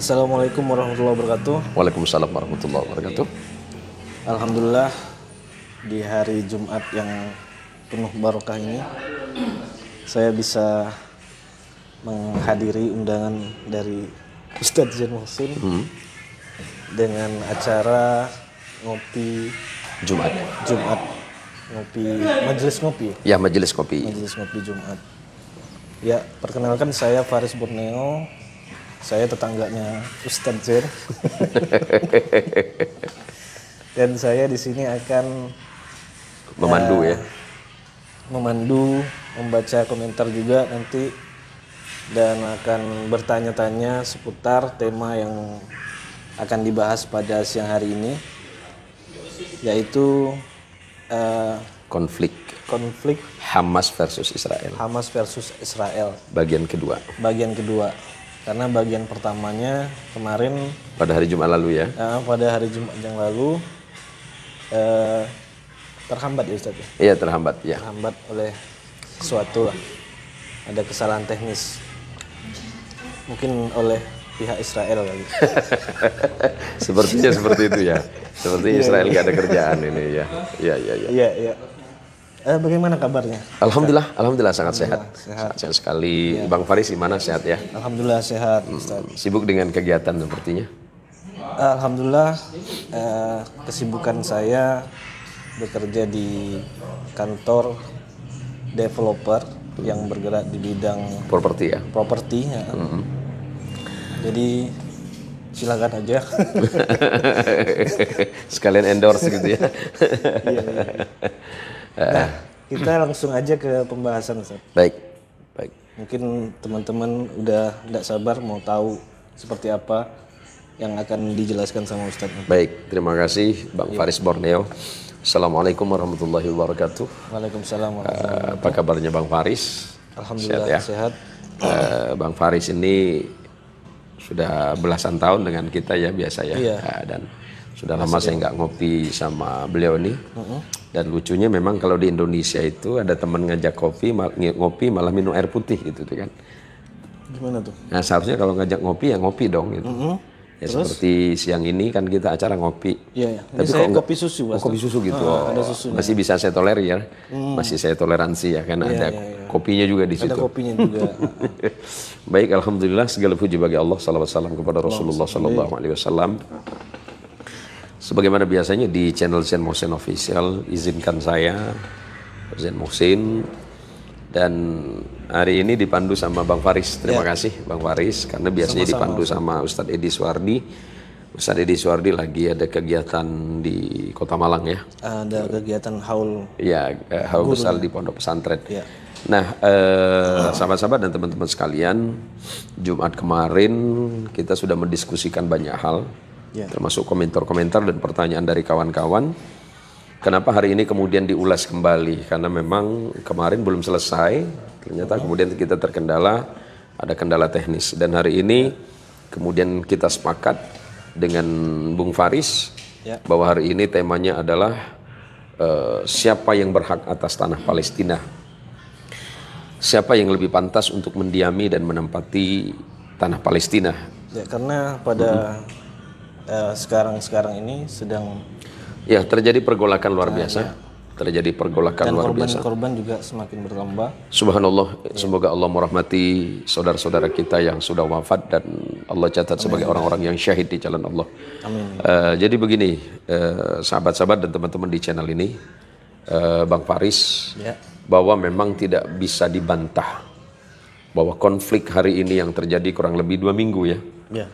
Assalamualaikum warahmatullahi wabarakatuh. Waalaikumsalam warahmatullahi wabarakatuh. Alhamdulillah di hari Jumat yang penuh barokah ini saya bisa menghadiri undangan dari Ustadz Zain Mohsin hmm. dengan acara ngopi Jumat. Jumat ngopi majelis ngopi. Ya, ya majelis kopi. Majelis ngopi Jumat. Ya, perkenalkan saya Faris Borneo. Saya tetangganya Ustaz Zer. Dan saya di sini akan memandu ya, ya. Memandu, membaca komentar juga nanti dan akan bertanya-tanya seputar tema yang akan dibahas pada siang hari ini yaitu uh, konflik konflik Hamas versus Israel. Hamas versus Israel. Bagian kedua. Bagian kedua. Karena bagian pertamanya kemarin pada hari Jumat lalu ya. Uh, pada hari Jumat yang lalu uh, terhambat ya Ustaz. Ya? Iya, terhambat ya. Terhambat oleh sesuatu, lah. Ada kesalahan teknis. Mungkin oleh pihak Israel kali. Sepertinya seperti itu ya. Seperti iya, Israel iya. nggak ada kerjaan ini ya. Iya iya iya. Iya iya. Eh, bagaimana kabarnya? Alhamdulillah, sehat. alhamdulillah sangat sehat. Sehat, sehat sekali. Ya. Bang Faris gimana sehat ya? Alhamdulillah sehat. Hmm, sibuk dengan kegiatan sepertinya? Alhamdulillah eh, kesibukan saya bekerja di kantor developer yang bergerak di bidang properti ya. Properti ya. Hmm. Jadi silakan aja. Sekalian endorse gitu ya. iya, iya. Eh. Nah, kita langsung aja ke pembahasan Ustaz. Baik. Baik. Mungkin teman-teman udah tidak sabar mau tahu seperti apa yang akan dijelaskan sama Ustaz. Baik, terima kasih Bang ya. Faris Borneo. Assalamualaikum warahmatullahi wabarakatuh. Waalaikumsalam eh, warahmatullahi wabarakatuh. apa kabarnya Bang Faris? Alhamdulillah sehat. Ya? sehat. Uh, Bang Faris ini sudah belasan tahun dengan kita ya biasa ya. Iya. Uh, dan sudah lama Masih saya ya. nggak ngopi sama beliau ini. Uh -uh dan lucunya memang kalau di Indonesia itu ada teman ngajak kopi ngopi malah minum air putih gitu kan gimana tuh nah seharusnya kalau ngajak ngopi ya ngopi dong gitu mm -hmm. ya Terus? seperti siang ini kan kita acara ngopi iya, iya. tapi kalau kopi susu oh, kopi susu gitu ah, ada susunya. masih bisa saya tolerir ya mm. masih saya toleransi ya kan ya, ada ya, ya. kopinya juga di ada situ ada kopinya juga baik alhamdulillah segala puji bagi Allah salam alaihi kepada Rasulullah sallallahu alaihi wasallam sebagaimana biasanya di channel Zen Mohsin Official izinkan saya Zen Mohsin, dan hari ini dipandu sama Bang Faris terima ya. kasih Bang Faris karena biasanya sama -sama. dipandu sama Ustadz Edi Suwardi Ustadz Edi Suwardi lagi ada kegiatan di Kota Malang ya ada kegiatan haul ya eh, haul besar di Pondok Pesantren ya. Nah, eh, sahabat-sahabat dan teman-teman sekalian, Jumat kemarin kita sudah mendiskusikan banyak hal yeah. termasuk komentar-komentar dan pertanyaan dari kawan-kawan. Kenapa hari ini kemudian diulas kembali? Karena memang kemarin belum selesai, ternyata kemudian kita terkendala, ada kendala teknis. Dan hari ini kemudian kita sepakat dengan Bung Faris yeah. bahwa hari ini temanya adalah uh, siapa yang berhak atas tanah Palestina. Siapa yang lebih pantas untuk mendiami dan menempati tanah Palestina? Ya, karena pada mm-hmm. Eh, sekarang-sekarang uh, ini sedang ya terjadi pergolakan luar nah, biasa. Uh, ya. Terjadi pergolakan Dan luar korban, biasa. korban juga semakin bertambah. Subhanallah, ya. semoga Allah merahmati saudara-saudara kita yang sudah wafat dan Allah catat Amin. sebagai orang-orang yang syahid di jalan Allah. Amin. Uh, jadi begini, eh, sahabat-sahabat uh, dan teman-teman di channel ini, uh, Bang Faris, ya. bahwa memang tidak bisa dibantah bahwa konflik hari ini yang terjadi kurang lebih dua minggu ya. ya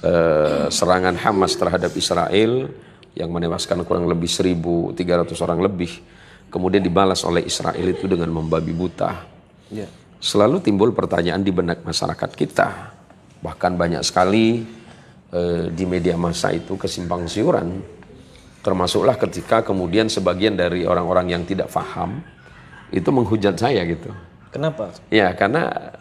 Eh, serangan Hamas terhadap Israel yang menewaskan kurang lebih 1.300 orang lebih kemudian dibalas oleh Israel itu dengan membabi buta. Ya. Selalu timbul pertanyaan di benak masyarakat kita. Bahkan banyak sekali eh, di media massa itu kesimpang siuran. Termasuklah ketika kemudian sebagian dari orang-orang yang tidak paham itu menghujat saya gitu. Kenapa? Ya karena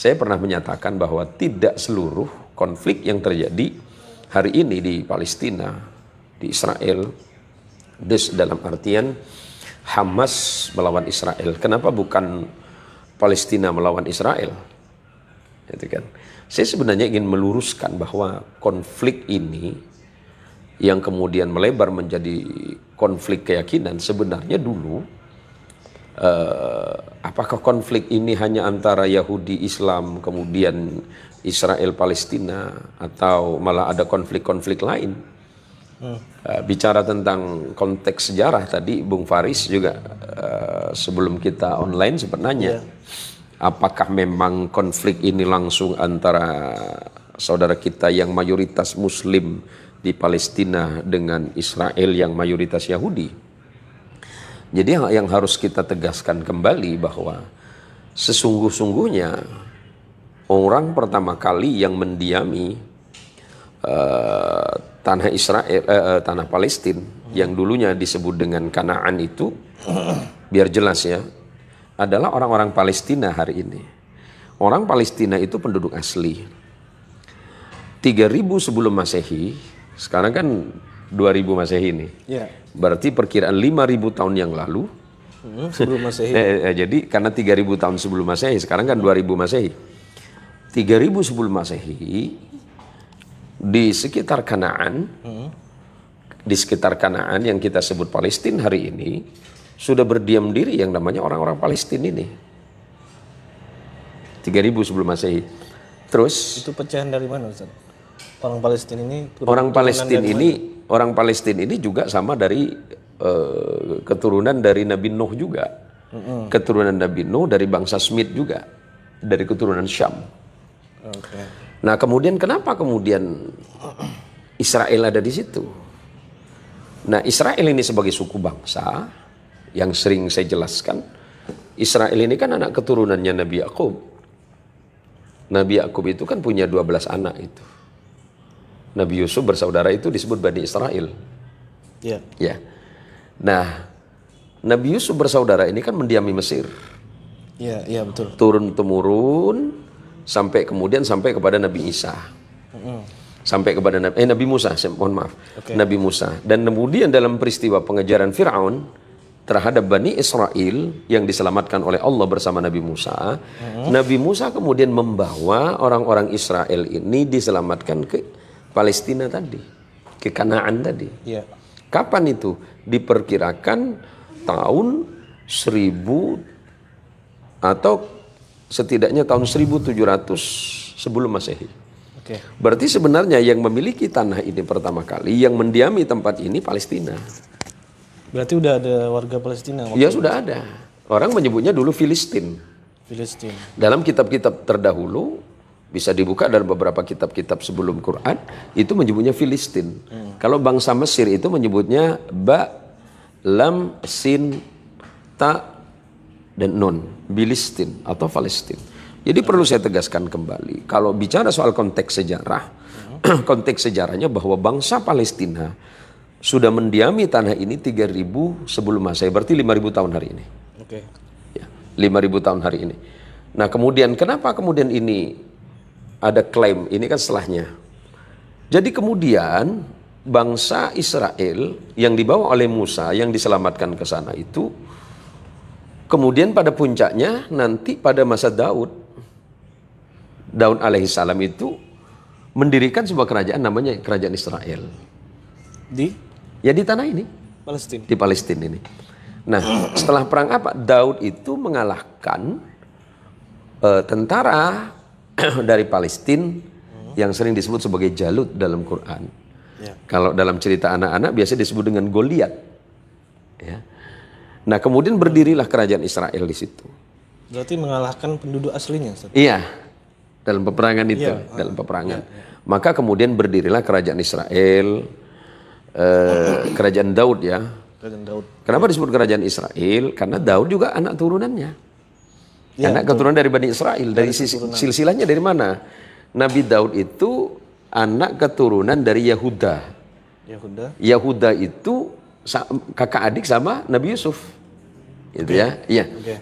saya pernah menyatakan bahwa tidak seluruh konflik yang terjadi hari ini di Palestina, di Israel, des dalam artian Hamas melawan Israel. Kenapa bukan Palestina melawan Israel? Itu kan. Saya sebenarnya ingin meluruskan bahwa konflik ini yang kemudian melebar menjadi konflik keyakinan sebenarnya dulu eh, apakah konflik ini hanya antara Yahudi Islam kemudian Israel Palestina atau malah ada konflik-konflik lain? Hmm. bicara tentang konteks sejarah tadi Bung Faris juga eh, sebelum kita online sebenarnya yeah. apakah memang konflik ini langsung antara saudara kita yang mayoritas muslim di Palestina dengan Israel yang mayoritas Yahudi? Jadi yang, yang harus kita tegaskan kembali bahwa sesungguh-sungguhnya orang pertama kali yang mendiami uh, tanah Israel uh, tanah Palestina hmm. yang dulunya disebut dengan Kanaan itu biar jelas ya adalah orang-orang Palestina hari ini. Orang Palestina itu penduduk asli. 3000 sebelum Masehi, sekarang kan 2000 Masehi ini. Yeah Berarti perkiraan 5000 tahun yang lalu hmm, sebelum Masehi. eh, eh, jadi karena 3000 tahun sebelum Masehi, sekarang kan 2000 Masehi. 3000 sebelum Masehi di sekitar Kanaan hmm. di sekitar Kanaan yang kita sebut Palestina hari ini sudah berdiam diri yang namanya orang-orang Palestina ini. 3000 sebelum Masehi. Terus itu pecahan dari mana Ustaz? Orang Palestina ini orang Palestina ini orang Palestina ini juga sama dari uh, keturunan dari Nabi Nuh juga. Mm-hmm. Keturunan Nabi Nuh dari bangsa Smith juga. Dari keturunan Syam. Okay. Nah, kemudian kenapa kemudian Israel ada di situ? Nah, Israel ini sebagai suku bangsa yang sering saya jelaskan, Israel ini kan anak keturunannya Nabi Yakub. Nabi Yakub itu kan punya 12 anak itu. Nabi Yusuf bersaudara itu disebut Bani Israel. Ya. Ya. Nah, Nabi Yusuf bersaudara ini kan mendiami Mesir. Iya, iya betul. Turun temurun sampai kemudian sampai kepada Nabi Isa. Mm. Sampai kepada Nabi eh Nabi Musa, mohon maaf. Okay. Nabi Musa. Dan kemudian dalam peristiwa pengejaran Firaun terhadap Bani Israel yang diselamatkan oleh Allah bersama Nabi Musa, mm. Nabi Musa kemudian membawa orang-orang Israel ini diselamatkan ke Palestina tadi, kekanaan tadi. Ya. Kapan itu? Diperkirakan tahun 1000 atau setidaknya tahun 1700 sebelum Masehi. Oke. Berarti sebenarnya yang memiliki tanah ini pertama kali, yang mendiami tempat ini Palestina. Berarti udah ada warga Palestina? Iya sudah ada. Orang menyebutnya dulu Filistin. Filistin. Dalam kitab-kitab terdahulu bisa dibuka dari beberapa kitab-kitab sebelum Quran itu menyebutnya Filistin. Hmm. Kalau bangsa Mesir itu menyebutnya Ba, Lam, Sin, Ta dan Nun, Bilistin atau Palestin. Jadi perlu saya tegaskan kembali kalau bicara soal konteks sejarah, hmm. konteks sejarahnya bahwa bangsa Palestina sudah mendiami tanah ini 3000 sebelum Masehi, berarti 5000 tahun hari ini. Oke. Okay. Ya, 5000 tahun hari ini. Nah, kemudian kenapa kemudian ini ada klaim, ini kan setelahnya. Jadi kemudian bangsa Israel yang dibawa oleh Musa yang diselamatkan ke sana itu kemudian pada puncaknya nanti pada masa Daud Daud alaihissalam itu mendirikan sebuah kerajaan namanya kerajaan Israel di ya di tanah ini Palestina di Palestina ini nah setelah perang apa Daud itu mengalahkan uh, tentara dari Palestina hmm. yang sering disebut sebagai Jalut dalam Quran. Ya. Kalau dalam cerita anak-anak biasa disebut dengan Goliat. Ya. Nah, kemudian berdirilah kerajaan Israel di situ. Berarti mengalahkan penduduk aslinya. Iya. Dalam peperangan itu, ya. dalam peperangan. Ya. Maka kemudian berdirilah kerajaan Israel eh, kerajaan Daud ya. Kerajaan Daud. Kenapa disebut kerajaan Israel? Karena Daud juga anak turunannya. Ya, Karena betul. keturunan dari Bani Israel, dari, dari silsilahnya dari mana? Nabi Daud itu anak keturunan dari Yahuda. Yahuda. Yahuda itu kakak adik sama Nabi Yusuf. Itu okay. ya. Iya. Okay.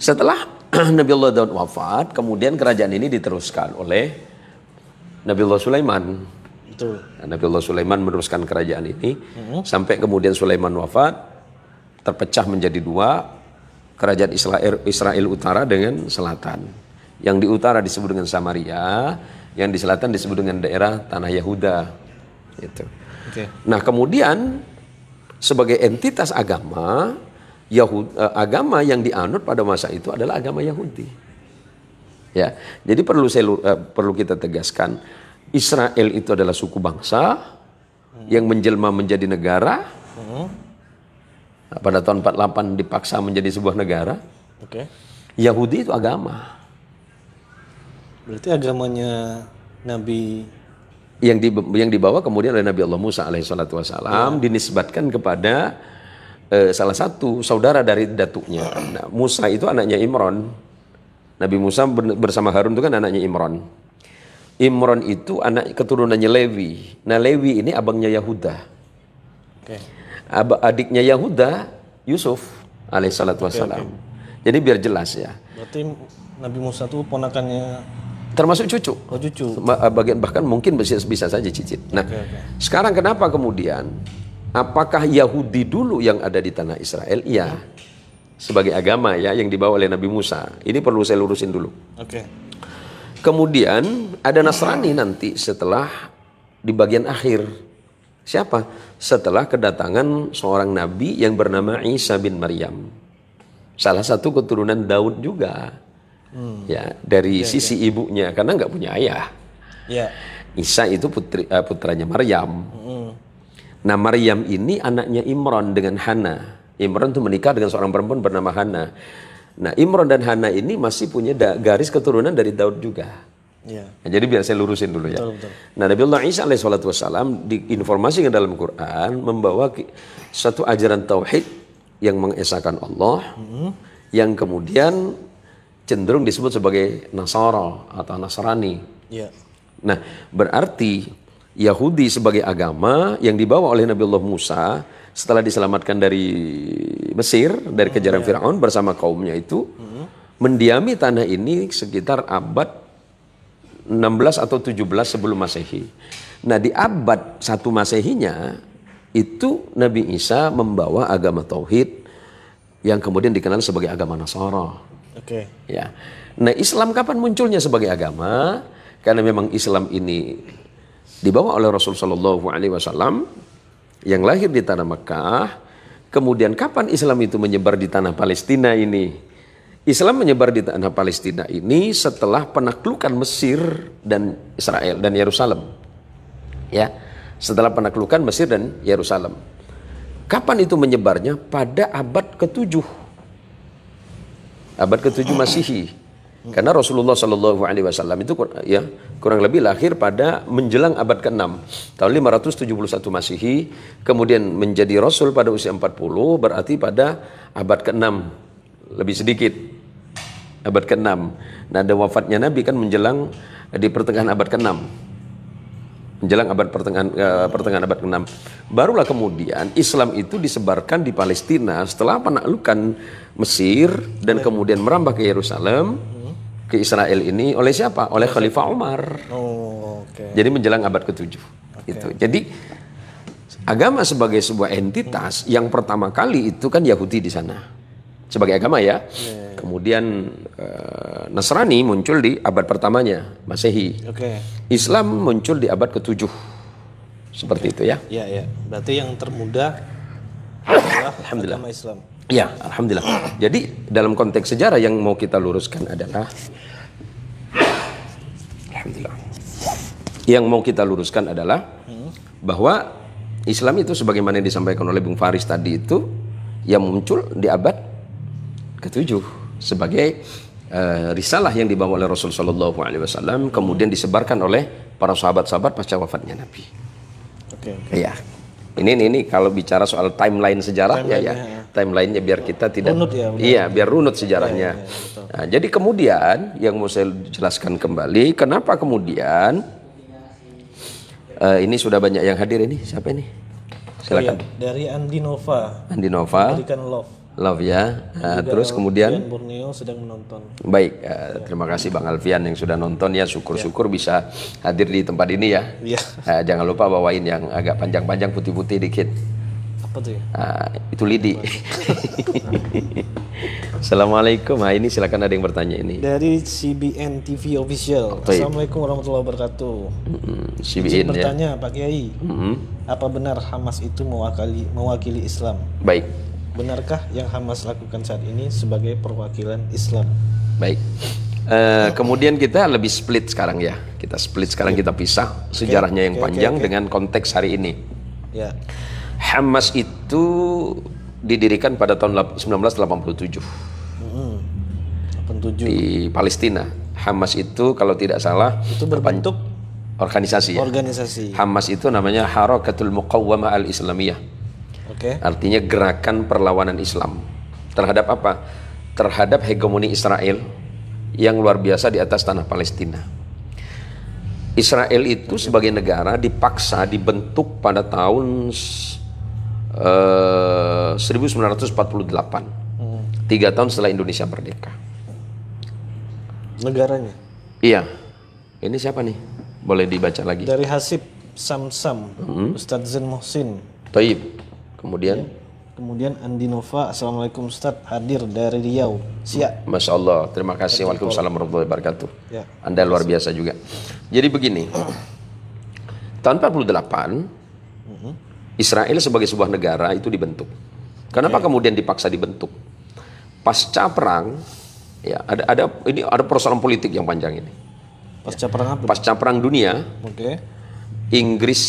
Setelah Nabi Allah Daud wafat, kemudian kerajaan ini diteruskan oleh Nabi Allah Sulaiman. Betul. Nah, Nabi Allah Sulaiman meneruskan kerajaan ini mm -hmm. sampai kemudian Sulaiman wafat, terpecah menjadi dua, kerajaan Israel, Israel utara dengan selatan. Yang di utara disebut dengan Samaria, yang di selatan disebut dengan daerah tanah Yahuda. itu. Okay. Nah kemudian sebagai entitas agama, Yahud, eh, agama yang dianut pada masa itu adalah agama Yahudi. Ya, jadi perlu saya, eh, perlu kita tegaskan, Israel itu adalah suku bangsa yang menjelma menjadi negara. Hmm pada tahun 48 dipaksa menjadi sebuah negara. Oke. Okay. Yahudi itu agama. Berarti agamanya Nabi yang di, yang dibawa kemudian oleh Nabi Allah Musa salatu wasalam yeah. dinisbatkan kepada uh, salah satu saudara dari datuknya. Nah, Musa itu anaknya Imron. Nabi Musa bersama Harun itu kan anaknya Imron. Imron itu anak keturunannya Lewi. Nah Lewi ini abangnya Yahuda. Okay adiknya Yahuda Yusuf alaihissalatu wassalam. Okay, okay. Jadi biar jelas ya. Berarti Nabi Musa itu ponakannya termasuk cucu. Oh, cucu. Eh, bagian bahkan mungkin bisa bisa saja cicit. Nah, okay, okay. sekarang kenapa kemudian apakah Yahudi dulu yang ada di tanah Israel? Iya. Sebagai agama ya yang dibawa oleh Nabi Musa. Ini perlu saya lurusin dulu. Oke. Okay. Kemudian ada Nasrani nanti setelah di bagian akhir. Siapa? setelah kedatangan seorang nabi yang bernama Isa bin Maryam. Salah satu keturunan Daud juga. Hmm. Ya, dari ya, sisi ya. ibunya karena nggak punya ayah. Ya. Isa itu putri eh, putranya Maryam. Hmm. Nah, Maryam ini anaknya Imron dengan Hana. Imron itu menikah dengan seorang perempuan bernama Hana. Nah, Imron dan Hana ini masih punya garis keturunan dari Daud juga. Ya. Nah, jadi biar saya lurusin dulu ya. Betul. Nah Allah Isa salatu wassalam diinformasikan dalam Quran membawa satu ajaran tauhid yang mengesahkan Allah, hmm. yang kemudian cenderung disebut sebagai Nasara atau Nasrani. Ya. Nah berarti Yahudi sebagai agama yang dibawa oleh Nabi Allah Musa setelah diselamatkan dari Mesir dari kejaran hmm, Firaun bersama kaumnya itu hmm. mendiami tanah ini sekitar abad 16 atau 17 sebelum Masehi. Nah, di abad satu Masehinya itu Nabi Isa membawa agama tauhid yang kemudian dikenal sebagai agama Nasara. Oke. Okay. Ya. Nah, Islam kapan munculnya sebagai agama? Karena memang Islam ini dibawa oleh Rasul Shallallahu alaihi wasallam yang lahir di tanah Mekah. Kemudian kapan Islam itu menyebar di tanah Palestina ini? Islam menyebar di tanah Palestina ini setelah penaklukan Mesir dan Israel dan Yerusalem. Ya, setelah penaklukan Mesir dan Yerusalem. Kapan itu menyebarnya? Pada abad ke-7. Abad ke-7 Masehi. Karena Rasulullah Shallallahu Alaihi Wasallam itu ya kurang lebih lahir pada menjelang abad ke-6 tahun 571 Masehi, kemudian menjadi Rasul pada usia 40 berarti pada abad ke-6 lebih sedikit abad ke-6 nah dan wafatnya Nabi kan menjelang di pertengahan abad ke-6 menjelang abad pertengahan eh, pertengahan abad ke-6 barulah kemudian Islam itu disebarkan di Palestina setelah penaklukan Mesir dan iya. kemudian merambah ke Yerusalem ke Israel ini oleh siapa? Oleh Khalifah Umar. Oh, okay. Jadi menjelang abad ke-7. Okay. Itu. Jadi agama sebagai sebuah entitas hmm. yang pertama kali itu kan Yahudi di sana sebagai agama ya. Yeah. Kemudian uh, Nasrani muncul di abad pertamanya, Masehi. Okay. Islam muncul di abad ketujuh, Seperti okay. itu ya. Iya, yeah, ya. Berarti yang termuda adalah alhamdulillah. agama Islam. Ya, alhamdulillah. Jadi dalam konteks sejarah yang mau kita luruskan adalah alhamdulillah. Yang mau kita luruskan adalah hmm. bahwa Islam itu sebagaimana yang disampaikan oleh Bung Faris tadi itu yang muncul di abad ketujuh sebagai uh, risalah yang dibawa oleh Rasul Shallallahu Alaihi Wasallam kemudian disebarkan oleh para sahabat-sahabat pasca wafatnya Nabi. Oke. Okay, okay. Ya. Ini, ini kalau bicara soal timeline sejarahnya timeline ya, ya. ya. timelinenya biar kita tidak runut ya, iya biar runut sejarahnya. Ya, ya, ya, nah, jadi kemudian yang mau saya jelaskan kembali, kenapa kemudian uh, ini sudah banyak yang hadir ini siapa ini? Silakan. Dari Andinova. Nova. Andi love. Love ya. Nah, terus kemudian Borneo sedang menonton. Baik, ah, terima kasih Bang Alfian yang sudah nonton ya. Syukur-syukur ya. bisa hadir di tempat ini ya. Iya. Uh, jangan lupa bawain yang agak panjang-panjang putih-putih dikit. Apa tuh ya? Uh, itu lidi. Assalamualaikum. Nah, ini silakan ada yang bertanya ini. Dari CBN TV official. Okay. Assalamualaikum warahmatullahi wabarakatuh. Mm-hmm. CBN ya. bertanya Pak Kiai. Mm-hmm. Apa benar Hamas itu mewakili mewakili Islam? Baik. Benarkah yang Hamas lakukan saat ini sebagai perwakilan Islam? Baik. Uh, kemudian kita lebih split sekarang ya. Kita split sekarang iya. kita pisah sejarahnya okay, yang okay, panjang okay, okay. dengan konteks hari ini. Ya. Yeah. Hamas itu didirikan pada tahun 1987. hmm 87. Di Palestina. Hamas itu kalau tidak salah itu berbentuk organisasi. Ya? Organisasi. Hamas itu namanya Harakatul Muqawwamah Al-Islamiyah Okay. Artinya gerakan perlawanan Islam terhadap apa? Terhadap hegemoni Israel yang luar biasa di atas tanah Palestina. Israel itu sebagai negara dipaksa dibentuk pada tahun uh, 1948, hmm. tiga tahun setelah Indonesia merdeka. Negaranya? Iya. Ini siapa nih? Boleh dibaca lagi. Dari Hasib Samsam, hmm. Ustadz Zain Muhsin. Taib. Kemudian ya. Kemudian Nova Assalamualaikum Ustaz, hadir dari Riau. Siap. Masya Allah, terima kasih. Waalaikumsalam warahmatullahi wabarakatuh. Ya. Anda luar biasa juga. Jadi begini, tahun 48, mhm. Israel sebagai sebuah negara itu dibentuk. Kenapa okay. Ya. kemudian dipaksa dibentuk? Pasca perang, ya ada ada ini ada persoalan politik yang panjang ini. Pasca perang apa? Pasca perang dunia. Oke. Okay. Inggris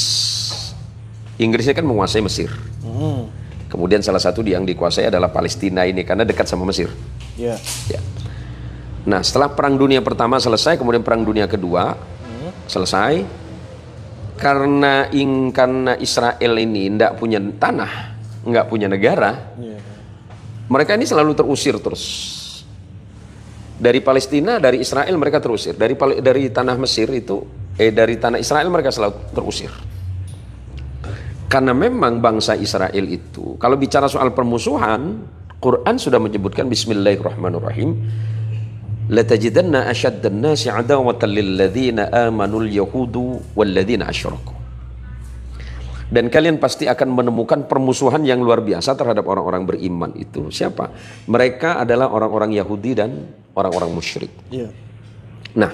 Inggrisnya kan menguasai Mesir. Hmm. Kemudian salah satu yang dikuasai adalah Palestina ini karena dekat sama Mesir. Yeah. Ya. Nah, setelah Perang Dunia Pertama selesai, kemudian Perang Dunia Kedua hmm. selesai, karena ing karena Israel ini tidak punya tanah, nggak punya negara, yeah. mereka ini selalu terusir terus. Dari Palestina, dari Israel mereka terusir. Dari dari tanah Mesir itu, eh dari tanah Israel mereka selalu terusir. Karena memang bangsa Israel itu, kalau bicara soal permusuhan, Quran sudah menyebutkan Bismillahirrahmanirrahim. Latajidanna asyaddan nasi adawatan lilladzina amanul yahudu walladzina asyraku. Dan kalian pasti akan menemukan permusuhan yang luar biasa terhadap orang-orang beriman itu. Siapa? Mereka adalah orang-orang Yahudi dan orang-orang musyrik. Yeah. Nah,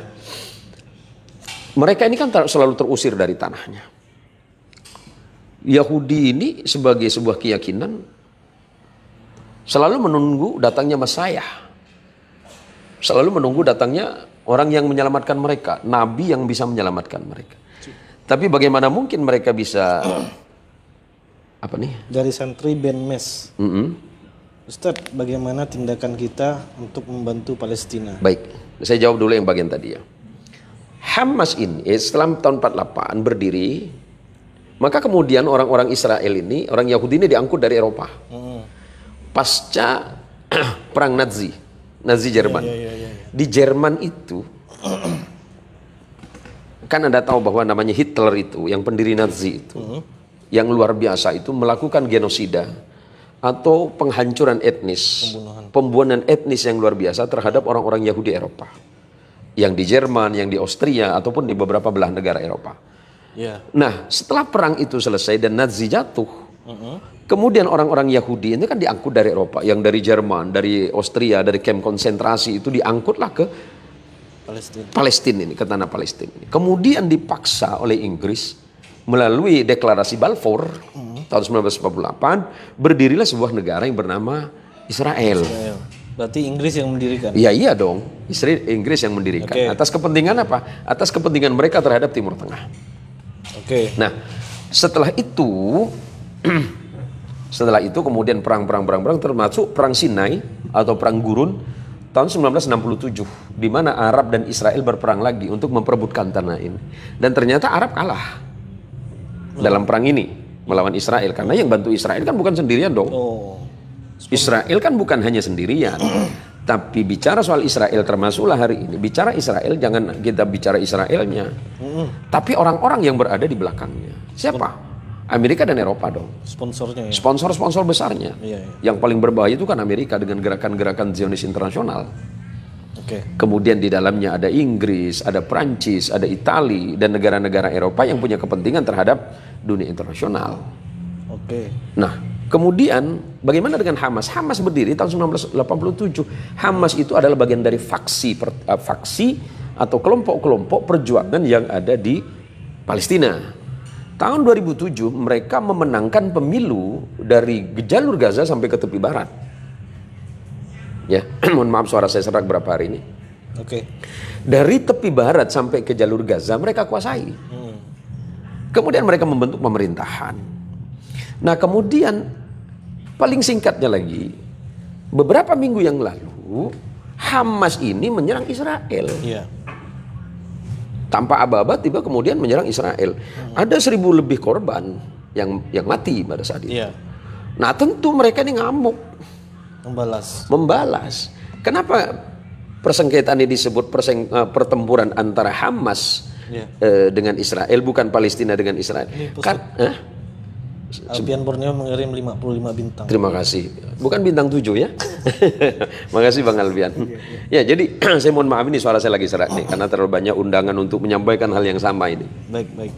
mereka ini kan selalu terusir dari tanahnya Yahudi ini sebagai sebuah keyakinan selalu menunggu datangnya Mesiah. Selalu menunggu datangnya orang yang menyelamatkan mereka, nabi yang bisa menyelamatkan mereka. Tapi bagaimana mungkin mereka bisa apa nih? Dari santri Ben Mes. Mm -hmm. Ustadz, bagaimana tindakan kita untuk membantu Palestina? Baik, saya jawab dulu yang bagian tadi ya. Hamas ini Islam eh, tahun 48 berdiri maka kemudian orang-orang Israel ini, orang Yahudi ini diangkut dari Eropa. Hmm. Pasca perang Nazi, Nazi Jerman. Ya, ya, ya, ya, ya. Di Jerman itu kan Anda tahu bahwa namanya Hitler itu, yang pendiri Nazi itu. Hmm. Yang luar biasa itu melakukan genosida atau penghancuran etnis, pembunuhan, pembunuhan etnis yang luar biasa terhadap orang-orang Yahudi Eropa. Yang di Jerman, yang di Austria ataupun di beberapa belah negara Eropa. Yeah. Nah, setelah perang itu selesai dan Nazi jatuh, mm -hmm. kemudian orang-orang Yahudi ini kan diangkut dari Eropa, yang dari Jerman, dari Austria, dari kamp konsentrasi itu diangkutlah ke Palestina. Palestina ini, ke tanah Palestina. Kemudian dipaksa oleh Inggris melalui deklarasi Balfour hmm. tahun 1948 berdirilah sebuah negara yang bernama Israel. Israel. Berarti Inggris yang mendirikan? Iya iya dong, Israel Inggris yang mendirikan. Okay. Atas kepentingan apa? Atas kepentingan mereka terhadap Timur Tengah. Oke. Okay. Nah, setelah itu setelah itu kemudian perang-perang-perang-perang termasuk perang Sinai atau perang Gurun tahun 1967 di mana Arab dan Israel berperang lagi untuk memperebutkan tanah ini. Dan ternyata Arab kalah dalam perang ini melawan Israel karena yang bantu Israel kan bukan sendirian dong. Oh. Israel kan bukan hanya sendirian. Tapi bicara soal Israel termasuklah hari ini. Bicara Israel jangan kita bicara Israelnya. Mm-hmm. Tapi orang-orang yang berada di belakangnya. Siapa? Amerika dan Eropa dong. Sponsornya sponsor ya? Sponsor-sponsor besarnya. Iya, iya. Yang paling berbahaya itu kan Amerika dengan gerakan-gerakan Zionis internasional. Okay. Kemudian di dalamnya ada Inggris, ada Prancis, ada Itali dan negara-negara Eropa yang punya kepentingan terhadap dunia internasional. Oke. Okay. Nah, Kemudian bagaimana dengan Hamas? Hamas berdiri tahun 1987. Hamas itu adalah bagian dari faksi per, uh, faksi atau kelompok-kelompok perjuangan yang ada di Palestina. Tahun 2007 mereka memenangkan pemilu dari jalur Gaza sampai ke tepi barat. Ya, mohon maaf suara saya serak berapa hari ini. Oke. Dari tepi barat sampai ke jalur Gaza mereka kuasai. Hmm. Kemudian mereka membentuk pemerintahan Nah kemudian paling singkatnya lagi, beberapa minggu yang lalu Hamas ini menyerang Israel. Yeah. Tanpa aba-aba tiba kemudian menyerang Israel. Hmm. Ada seribu lebih korban yang yang mati pada saat itu. Yeah. Nah tentu mereka ini ngamuk. Membalas. Membalas. Kenapa persengketaan ini disebut perseng, uh, pertempuran antara Hamas yeah. Iya. uh, dengan Israel bukan Palestina dengan Israel? Ini, Kan, Alpian Borneo mengirim 55 bintang. Terima kasih. Bukan bintang 7 ya. Makasih Bang Alpian. Iya, iya. Ya, jadi saya mohon maaf ini suara saya lagi serak nih karena terlalu banyak undangan untuk menyampaikan hal yang sama ini. Baik, baik.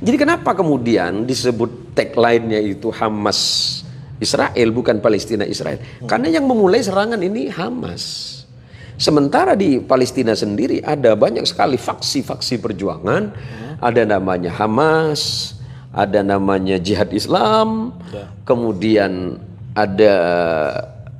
Jadi kenapa kemudian disebut tagline-nya itu Hamas Israel bukan Palestina Israel? Hmm. Karena yang memulai serangan ini Hamas. Sementara di Palestina sendiri ada banyak sekali faksi-faksi perjuangan, hmm. ada namanya Hamas, ada namanya jihad Islam, ya. kemudian ada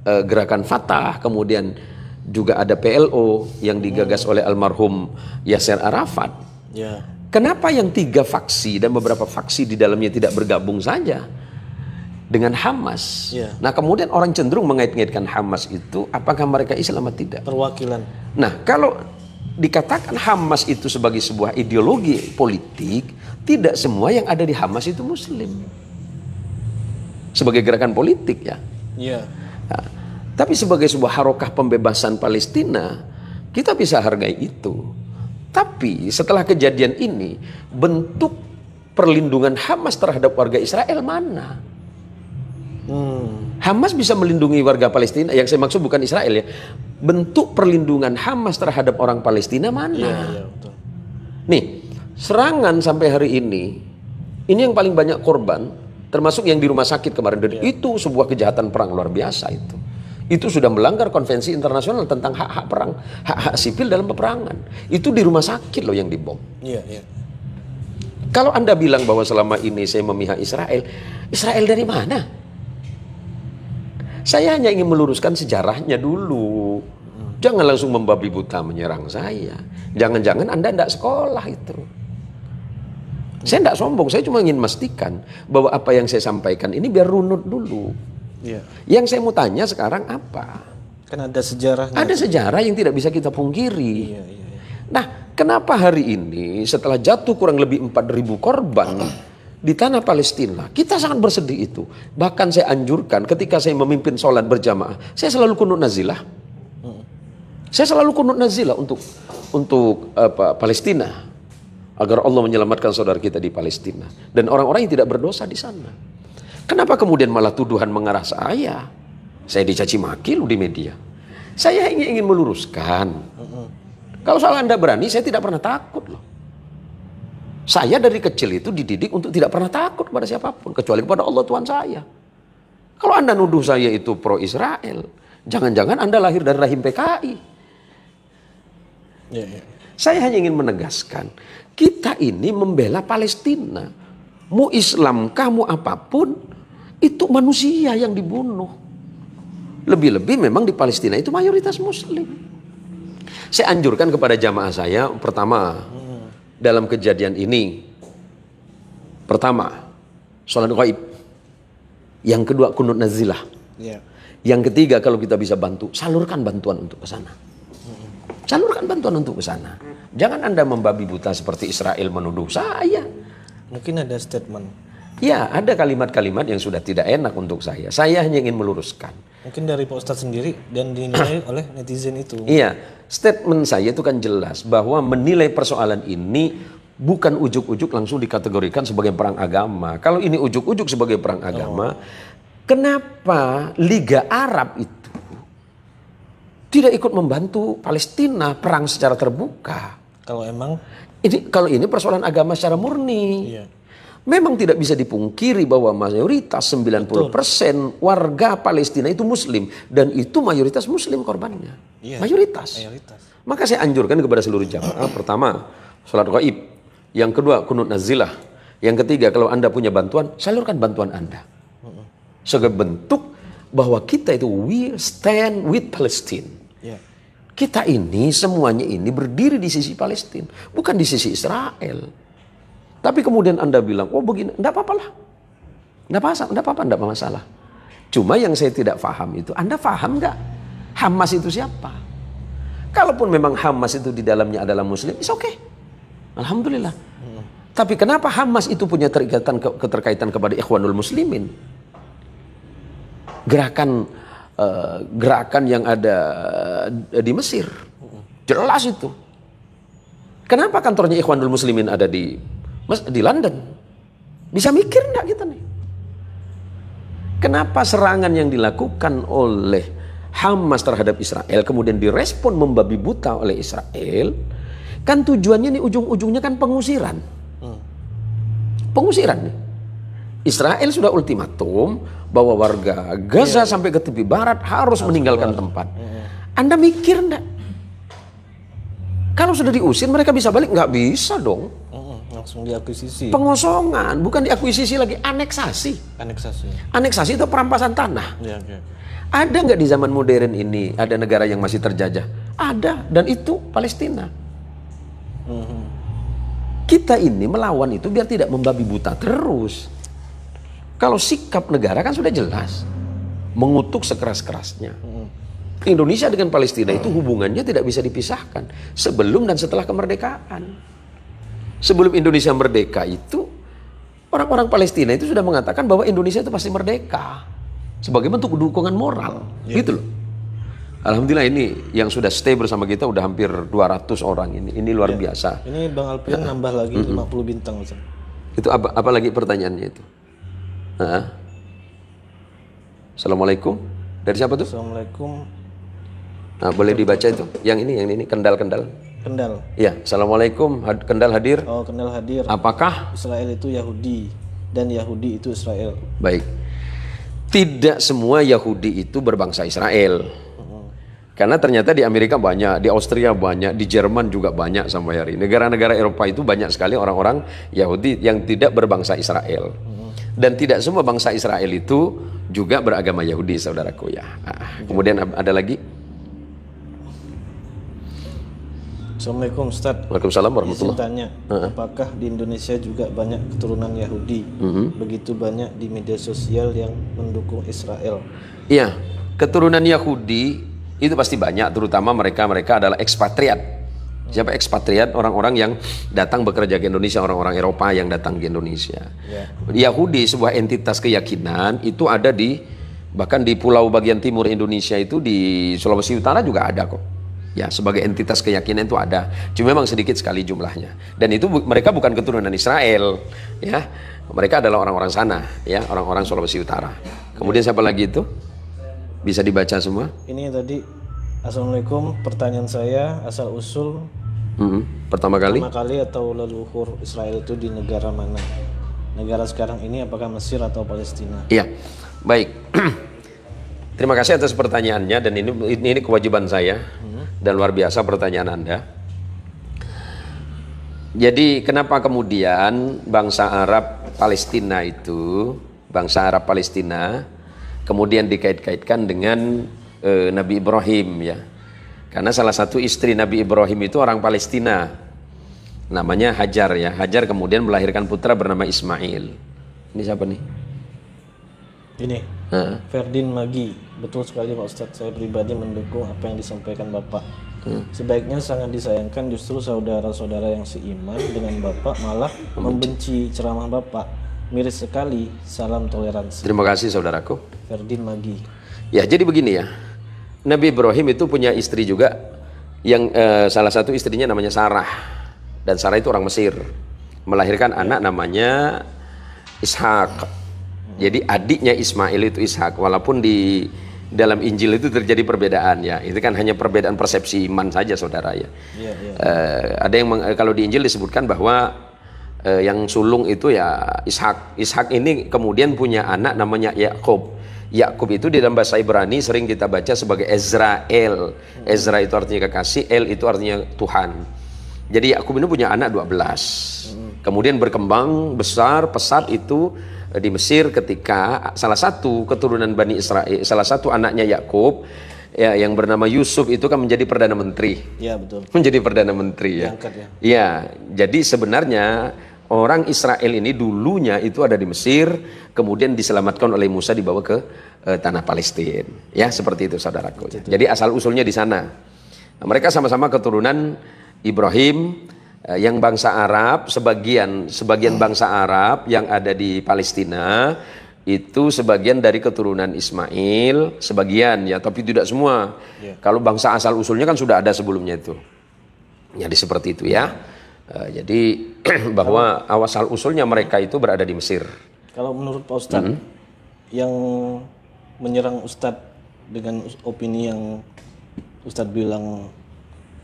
uh, gerakan Fatah, kemudian juga ada PLO yang digagas oleh almarhum Yasser Arafat. Ya. Kenapa yang tiga faksi dan beberapa faksi di dalamnya tidak bergabung saja dengan Hamas? Ya. Nah, kemudian orang cenderung mengait-ngaitkan Hamas itu apakah mereka Islam atau tidak? Perwakilan. Nah, kalau dikatakan Hamas itu sebagai sebuah ideologi politik, tidak semua yang ada di Hamas itu Muslim. Sebagai gerakan politik ya. Iya. Nah, tapi sebagai sebuah harokah pembebasan Palestina, kita bisa hargai itu. Tapi setelah kejadian ini, bentuk perlindungan Hamas terhadap warga Israel mana? Hmm. Hamas bisa melindungi warga Palestina, yang saya maksud bukan Israel ya. Bentuk perlindungan Hamas terhadap orang Palestina mana? Ya, ya, betul. Nih, serangan sampai hari ini ini yang paling banyak korban termasuk yang di rumah sakit kemarin dan ya. itu sebuah kejahatan perang luar biasa itu itu sudah melanggar konvensi internasional tentang hak-hak perang hak-hak sipil dalam peperangan itu di rumah sakit loh yang dibom ya, ya. kalau anda bilang bahwa selama ini saya memihak Israel Israel dari mana saya hanya ingin meluruskan sejarahnya dulu hmm. Jangan langsung membabi buta menyerang saya. Jangan-jangan Anda tidak sekolah itu. Gitu. Saya tidak sombong, saya cuma ingin memastikan bahwa apa yang saya sampaikan ini biar runut dulu. Ya. Yang saya mau tanya sekarang apa? Kan ada sejarahnya. Ada sejarah yang tidak bisa kita pungkiri. Ya, ya, ya. Nah, kenapa hari ini setelah jatuh kurang lebih 4.000 korban di tanah Palestina, kita sangat bersedih itu. Bahkan saya anjurkan ketika saya memimpin sholat berjamaah, saya selalu kunut nazilah. Hmm. Saya selalu kunut nazilah untuk untuk apa, Palestina agar Allah menyelamatkan saudara kita di Palestina dan orang-orang yang tidak berdosa di sana. Kenapa kemudian malah tuduhan mengarah saya? Saya dicaci maki lu di media. Saya ingin ingin meluruskan. Kalau soal Anda berani, saya tidak pernah takut loh. Saya dari kecil itu dididik untuk tidak pernah takut kepada siapapun kecuali kepada Allah Tuhan saya. Kalau Anda nuduh saya itu pro Israel, jangan-jangan Anda lahir dari rahim PKI. Ya, ya. Saya hanya ingin menegaskan, kita ini membela Palestina. Mu Islam, kamu apapun, itu manusia yang dibunuh. Lebih-lebih memang di Palestina itu mayoritas muslim. Saya anjurkan kepada jamaah saya, pertama, dalam kejadian ini, pertama, sholat gaib. Yang kedua, kunut nazilah. Ya. Yang ketiga, kalau kita bisa bantu, salurkan bantuan untuk ke sana. Salurkan bantuan untuk ke sana. Jangan Anda membabi buta seperti Israel menuduh saya. Mungkin ada statement. Ya, ada kalimat-kalimat yang sudah tidak enak untuk saya. Saya hanya ingin meluruskan. Mungkin dari Pak Ustadz sendiri dan dinilai oleh netizen itu. Iya, statement saya itu kan jelas bahwa menilai persoalan ini bukan ujuk-ujuk langsung dikategorikan sebagai perang agama. Kalau ini ujuk-ujuk sebagai perang oh. agama, oh. kenapa Liga Arab itu tidak ikut membantu Palestina perang secara terbuka. Kalau emang ini kalau ini persoalan agama secara murni. Iya. Memang tidak bisa dipungkiri bahwa mayoritas 90% Betul. warga Palestina itu muslim dan itu mayoritas muslim korbannya. Iya. Mayoritas. mayoritas. Maka saya anjurkan kepada seluruh jamaah pertama sholat gaib, yang kedua kunut nazilah, yang ketiga kalau Anda punya bantuan, salurkan bantuan Anda. Sebagai bentuk bahwa kita itu we stand with Palestine Yeah. Kita ini semuanya ini berdiri di sisi Palestina, bukan di sisi Israel. Tapi kemudian Anda bilang, "Oh, begini, enggak apa-apa lah." Enggak apa-apa, enggak apa-apa, enggak masalah. Cuma yang saya tidak paham itu, Anda paham enggak? Hamas itu siapa? Kalaupun memang Hamas itu di dalamnya adalah muslim, is oke. Okay. Alhamdulillah. Hmm. Tapi kenapa Hamas itu punya terikatan keterkaitan kepada Ikhwanul Muslimin? Gerakan Eh, gerakan yang ada eh, di Mesir. Jelas itu. Kenapa kantornya Ikhwanul Muslimin ada di di London? Bisa mikir nggak kita nih? Kenapa serangan yang dilakukan oleh Hamas terhadap Israel kemudian direspon membabi buta oleh Israel? Kan tujuannya nih ujung-ujungnya kan pengusiran. Hmm. Pengusiran nih. Israel sudah ultimatum bahwa warga Gaza yeah. sampai ke tepi barat harus, harus meninggalkan keluar. tempat. Yeah. Anda mikir enggak? Kalau sudah diusir mereka bisa balik nggak bisa dong. langsung diakuisisi. Pengosongan, bukan diakuisisi lagi, aneksasi. Aneksasi. Aneksasi itu perampasan tanah. Yeah, okay. Ada nggak di zaman modern ini ada negara yang masih terjajah? Ada dan itu Palestina. Mm -hmm. Kita ini melawan itu biar tidak membabi buta terus. Kalau sikap negara kan sudah jelas. Mengutuk sekeras-kerasnya. Indonesia dengan Palestina itu hubungannya tidak bisa dipisahkan. Sebelum dan setelah kemerdekaan. Sebelum Indonesia merdeka itu, orang-orang Palestina itu sudah mengatakan bahwa Indonesia itu pasti merdeka. Sebagai bentuk dukungan moral. Ya. Gitu loh. Alhamdulillah ini yang sudah stay bersama kita udah hampir 200 orang ini. Ini luar ya. biasa. Ini Bang Alpian ya. nambah lagi mm 50 bintang Itu apa, apa lagi pertanyaannya itu? Hah? Assalamualaikum. Dari siapa tuh? Assalamualaikum. Nah, boleh dibaca itu. Yang ini, yang ini, kendal-kendal. Kendal. Iya, Assalamualaikum. Had kendal hadir. Oh, kendal hadir. Apakah? Israel itu Yahudi dan Yahudi itu Israel. Baik. Tidak semua Yahudi itu berbangsa Israel. Mm-hmm. Karena ternyata di Amerika banyak, di Austria banyak, di Jerman juga banyak sampai hari. Negara-negara Eropa itu banyak sekali orang-orang Yahudi yang tidak berbangsa Israel dan tidak semua bangsa Israel itu juga beragama Yahudi saudaraku ya ah, ah. kemudian ada lagi Assalamualaikum Ustaz Waalaikumsalam warahmatullahi tanya, uh-huh. apakah di Indonesia juga banyak keturunan Yahudi uh-huh. begitu banyak di media sosial yang mendukung Israel iya keturunan Yahudi itu pasti banyak terutama mereka-mereka adalah ekspatriat Siapa ekspatriat orang-orang yang datang bekerja ke Indonesia, orang-orang Eropa yang datang ke Indonesia. Yeah. Yahudi sebuah entitas keyakinan itu ada di bahkan di pulau bagian timur Indonesia itu di Sulawesi Utara juga ada kok. Ya, sebagai entitas keyakinan itu ada. Cuma memang sedikit sekali jumlahnya. Dan itu bu mereka bukan keturunan Israel, ya. Mereka adalah orang-orang sana, ya, orang-orang Sulawesi Utara. Kemudian siapa lagi itu? Bisa dibaca semua? Ini tadi Assalamualaikum, pertanyaan saya asal usul Mm-hmm. Pertama kali? Pertama kali atau leluhur Israel itu di negara mana? Negara sekarang ini apakah Mesir atau Palestina? Iya, baik. Terima kasih atas pertanyaannya dan ini ini, ini kewajiban saya mm-hmm. dan luar biasa pertanyaan anda. Jadi kenapa kemudian bangsa Arab Palestina itu bangsa Arab Palestina kemudian dikait-kaitkan dengan e, Nabi Ibrahim ya. Karena salah satu istri Nabi Ibrahim itu orang Palestina. Namanya Hajar ya. Hajar kemudian melahirkan putra bernama Ismail. Ini siapa nih? Ini. Hah? Ferdin Magi. Betul sekali Pak Ustadz. Saya pribadi mendukung apa yang disampaikan Bapak. Hmm. Sebaiknya sangat disayangkan justru saudara-saudara yang seiman dengan Bapak malah membenci ceramah Bapak. Miris sekali. Salam toleransi. Terima kasih saudaraku. Ferdin Magi. Ya jadi begini ya Nabi Ibrahim itu punya istri juga yang eh, salah satu istrinya namanya Sarah dan Sarah itu orang Mesir melahirkan anak namanya Ishak jadi adiknya Ismail itu Ishak walaupun di dalam Injil itu terjadi perbedaan ya itu kan hanya perbedaan persepsi iman saja saudara ya, iya, iya. Eh, ada yang meng, eh, kalau di Injil disebutkan bahwa eh, yang sulung itu ya Ishak Ishak ini kemudian punya anak namanya Yakob Yakub itu di dalam bahasa Ibrani sering kita baca sebagai Ezrael. Hmm. Ezra itu artinya kekasih, El itu artinya Tuhan. Jadi Yakub ini punya anak 12. Hmm. Kemudian berkembang besar, pesat itu eh, di Mesir ketika salah satu keturunan Bani Israel, salah satu anaknya Yakub ya yang bernama Yusuf itu kan menjadi perdana menteri. Ya, betul. Menjadi perdana menteri ya. Iya, ya. jadi sebenarnya orang Israel ini dulunya itu ada di Mesir, kemudian diselamatkan oleh Musa dibawa ke e, tanah Palestina. Ya, seperti itu saudaraku. Ya. Jadi asal usulnya di sana. Nah, mereka sama-sama keturunan Ibrahim e, yang bangsa Arab, sebagian sebagian bangsa Arab yang ada di Palestina itu sebagian dari keturunan Ismail, sebagian ya, tapi tidak semua. Ya. Kalau bangsa asal usulnya kan sudah ada sebelumnya itu. Jadi seperti itu ya. ya. Eh, jadi bahwa awal usulnya mereka itu berada di Mesir. Kalau menurut Pak Ustadz, mm -hmm. yang menyerang Ustadz dengan opini yang Ustadz bilang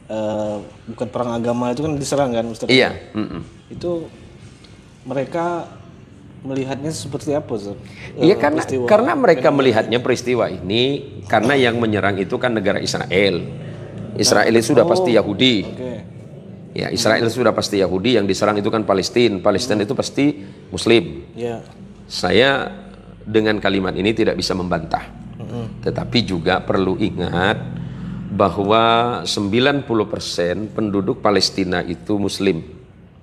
uh, bukan perang agama itu kan diserang kan Ustadz? Iya. Mm mm Itu mereka melihatnya seperti apa Ustaz? Eh, iya uh, karena karena mereka melihatnya peristiwa ini karena yang menyerang itu kan negara Israel. Israel itu sudah oh, pasti Yahudi. Okay. Ya, Israel sudah pasti Yahudi, yang diserang itu kan Palestina. Palestina itu pasti Muslim. Ya. Saya dengan kalimat ini tidak bisa membantah. Tetapi juga perlu ingat bahwa 90% penduduk Palestina itu muslim.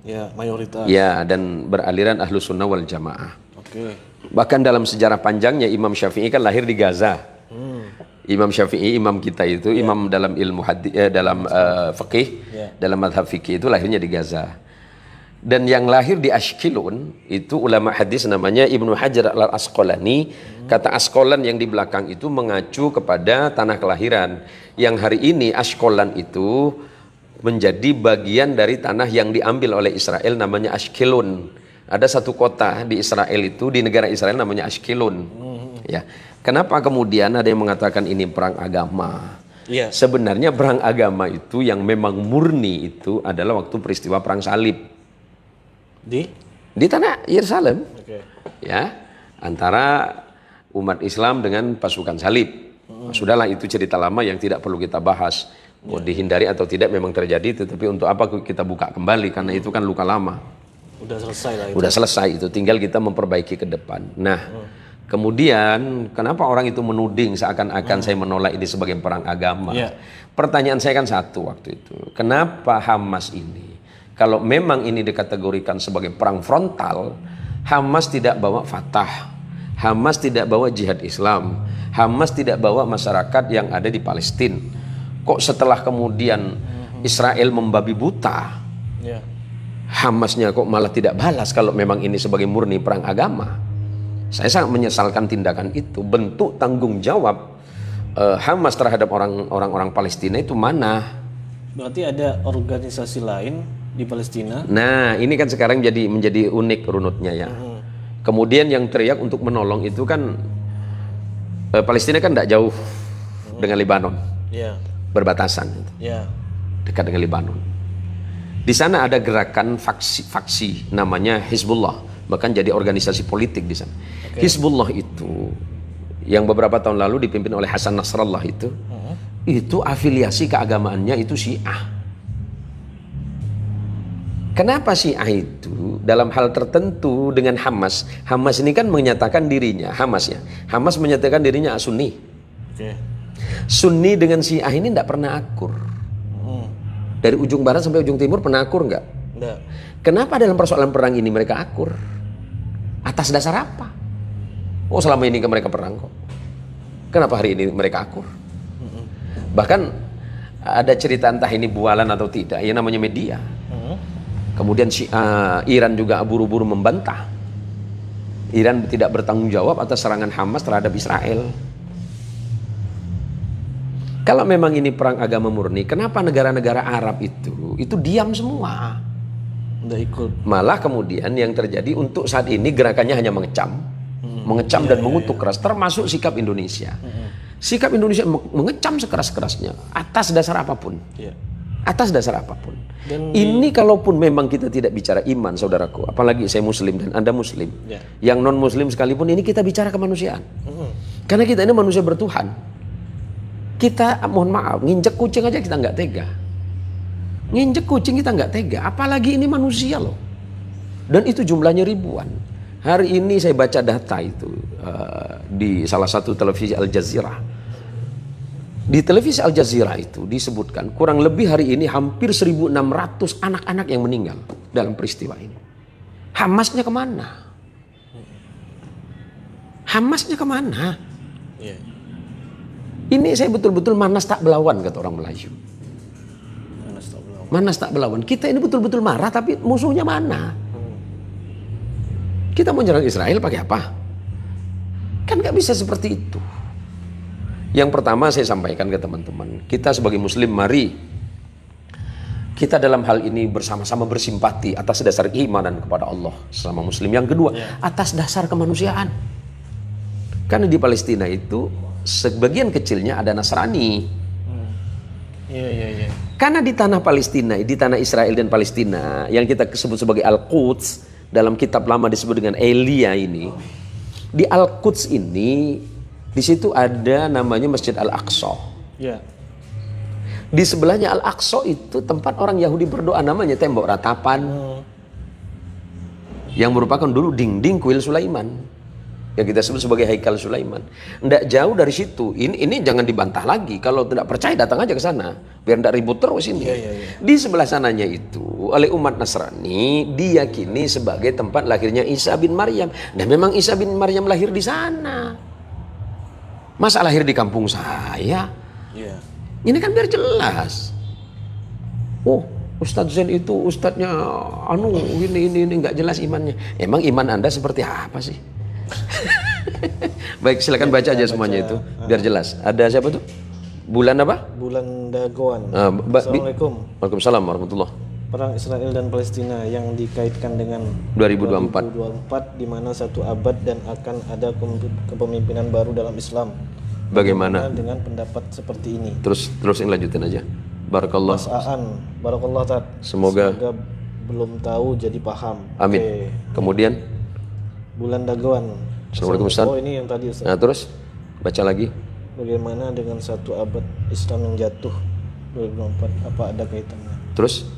Ya, mayoritas. Ya, dan beraliran ahlu sunnah wal jamaah. Oke. Bahkan dalam sejarah panjangnya Imam Syafi'i kan lahir di Gaza. Hmm. Imam Syafi'i, imam kita itu yeah. imam dalam ilmu hadis eh, dalam uh, eh, fikih, yeah. dalam madhab fikih itu lahirnya di Gaza. Dan yang lahir di Ashkelon itu ulama hadis namanya Ibnu Hajar al Asqalani. Hmm. Kata Asqalan yang di belakang itu mengacu kepada tanah kelahiran. Yang hari ini Ashkelon itu menjadi bagian dari tanah yang diambil oleh Israel namanya Ashkelon. Ada satu kota di Israel itu di negara Israel namanya Ashkelon. Hmm. Ya Kenapa kemudian ada yang mengatakan ini perang agama? Yeah. Sebenarnya perang agama itu yang memang murni itu adalah waktu peristiwa perang salib di di tanah Yerusalem, okay. ya antara umat Islam dengan pasukan salib. Hmm. Sudahlah itu cerita lama yang tidak perlu kita bahas. Mau yeah. dihindari atau tidak memang terjadi, tetapi untuk apa kita buka kembali karena hmm. itu kan luka lama. Udah selesai lah. Itu. Udah selesai itu, tinggal kita memperbaiki ke depan. Nah. Hmm Kemudian, kenapa orang itu menuding seakan-akan hmm. saya menolak ini sebagai perang agama? Yeah. Pertanyaan saya kan satu waktu itu, kenapa Hamas ini, kalau memang ini dikategorikan sebagai perang frontal, Hamas tidak bawa Fatah, Hamas tidak bawa jihad Islam, Hamas tidak bawa masyarakat yang ada di Palestina. Kok setelah kemudian hmm. Israel membabi buta, yeah. Hamasnya kok malah tidak balas kalau memang ini sebagai murni perang agama? Saya sangat menyesalkan tindakan itu. Bentuk tanggung jawab uh, Hamas terhadap orang-orang Palestina itu mana? Berarti ada organisasi lain di Palestina. Nah, ini kan sekarang jadi menjadi unik runutnya ya. Hmm. Kemudian yang teriak untuk menolong itu kan uh, Palestina kan tidak jauh hmm. dengan Lebanon, yeah. berbatasan, yeah. dekat dengan Lebanon. Di sana ada gerakan faksi, faksi namanya Hizbullah bahkan jadi organisasi politik di sana. Okay. Hizbullah itu yang beberapa tahun lalu dipimpin oleh Hasan Nasrallah itu, uh-huh. itu afiliasi keagamaannya itu Syiah. Kenapa Syiah itu dalam hal tertentu dengan Hamas? Hamas ini kan menyatakan dirinya, Hamas ya. Hamas menyatakan dirinya Sunni. Okay. Sunni dengan Syiah ini tidak pernah akur. Hmm. Dari ujung barat sampai ujung timur pernah akur nggak? Nggak. Kenapa dalam persoalan perang ini mereka akur? Atas dasar apa? Oh selama ini mereka perang kok. Kenapa hari ini mereka akur? Bahkan ada cerita entah ini bualan atau tidak, ya namanya media. Kemudian uh, Iran juga buru-buru membantah. Iran tidak bertanggung jawab atas serangan Hamas terhadap Israel. Kalau memang ini perang agama murni, kenapa negara-negara Arab itu itu diam semua? Udah ikut. Malah kemudian yang terjadi untuk saat ini gerakannya hanya mengecam, hmm. mengecam yeah, dan yeah, mengutuk yeah. keras, termasuk sikap Indonesia. Hmm. Sikap Indonesia mengecam sekeras-kerasnya atas dasar apapun. Yeah. Atas dasar apapun. Dan ini kalaupun memang kita tidak bicara iman, saudaraku, apalagi saya muslim dan Anda muslim. Yeah. Yang non muslim sekalipun ini kita bicara kemanusiaan. Hmm. Karena kita ini manusia bertuhan. Kita mohon maaf, nginjek kucing aja kita nggak tega. Nginjek kucing kita nggak tega, apalagi ini manusia loh. Dan itu jumlahnya ribuan. Hari ini saya baca data itu uh, di salah satu televisi Al Jazeera. Di televisi Al Jazeera itu disebutkan kurang lebih hari ini hampir 1.600 anak-anak yang meninggal dalam peristiwa ini. Hamasnya kemana? Hamasnya kemana? Iya. Ini saya betul-betul manas tak belawan kata orang Melayu mana tak berlawan Kita ini betul-betul marah tapi musuhnya mana? Hmm. Kita mau nyerang Israel pakai apa? Kan nggak bisa seperti itu. Yang pertama saya sampaikan ke teman-teman, kita sebagai muslim mari kita dalam hal ini bersama-sama bersimpati atas dasar iman dan kepada Allah selama muslim. Yang kedua, ya. atas dasar kemanusiaan. Karena di Palestina itu sebagian kecilnya ada Nasrani. Iya, iya, iya. Karena di tanah Palestina, di tanah Israel dan Palestina yang kita sebut sebagai Al-Quds dalam kitab lama disebut dengan Elia ini. Di Al-Quds ini di situ ada namanya Masjid Al-Aqsa. Iya. Di sebelahnya Al-Aqsa itu tempat orang Yahudi berdoa namanya tembok ratapan. Hmm. Yang merupakan dulu dinding kuil Sulaiman yang kita sebut sebagai Haikal Sulaiman. Tidak jauh dari situ. Ini ini jangan dibantah lagi. Kalau tidak percaya datang aja ke sana, biar tidak ribut terus ini. Ya, ya, ya. Di sebelah sananya itu oleh umat Nasrani diyakini sebagai tempat lahirnya Isa bin Maryam. Dan memang Isa bin Maryam lahir di sana. Masa lahir di kampung saya? Ya. Ini kan biar jelas. Oh, Ustadz Zen itu ustadznya anu ini ini ini nggak jelas imannya. Emang iman Anda seperti apa sih? Baik, silakan baca aja semuanya baca. itu biar jelas. Ada siapa tuh? Bulan apa? Bulan Dagoan. Ah, Assalamualaikum. Waalaikumsalam warahmatullah. Perang Israel dan Palestina yang dikaitkan dengan 2024. 2024 di mana satu abad dan akan ada kepemimpinan baru dalam Islam. Bagaimana? Bagaimana dengan pendapat seperti ini? Terus terus yang lanjutin aja. Barakallah. Mas'aan. barakallah tat. Semoga, Semoga belum tahu jadi paham. Amin. Okay. Kemudian Bulan Dagoan. Assalamualaikum Ustaz. Oh ini yang tadi Ustaz. Nah terus baca lagi. Bagaimana dengan satu abad Islam yang jatuh 2004? Apa ada kaitannya? Terus?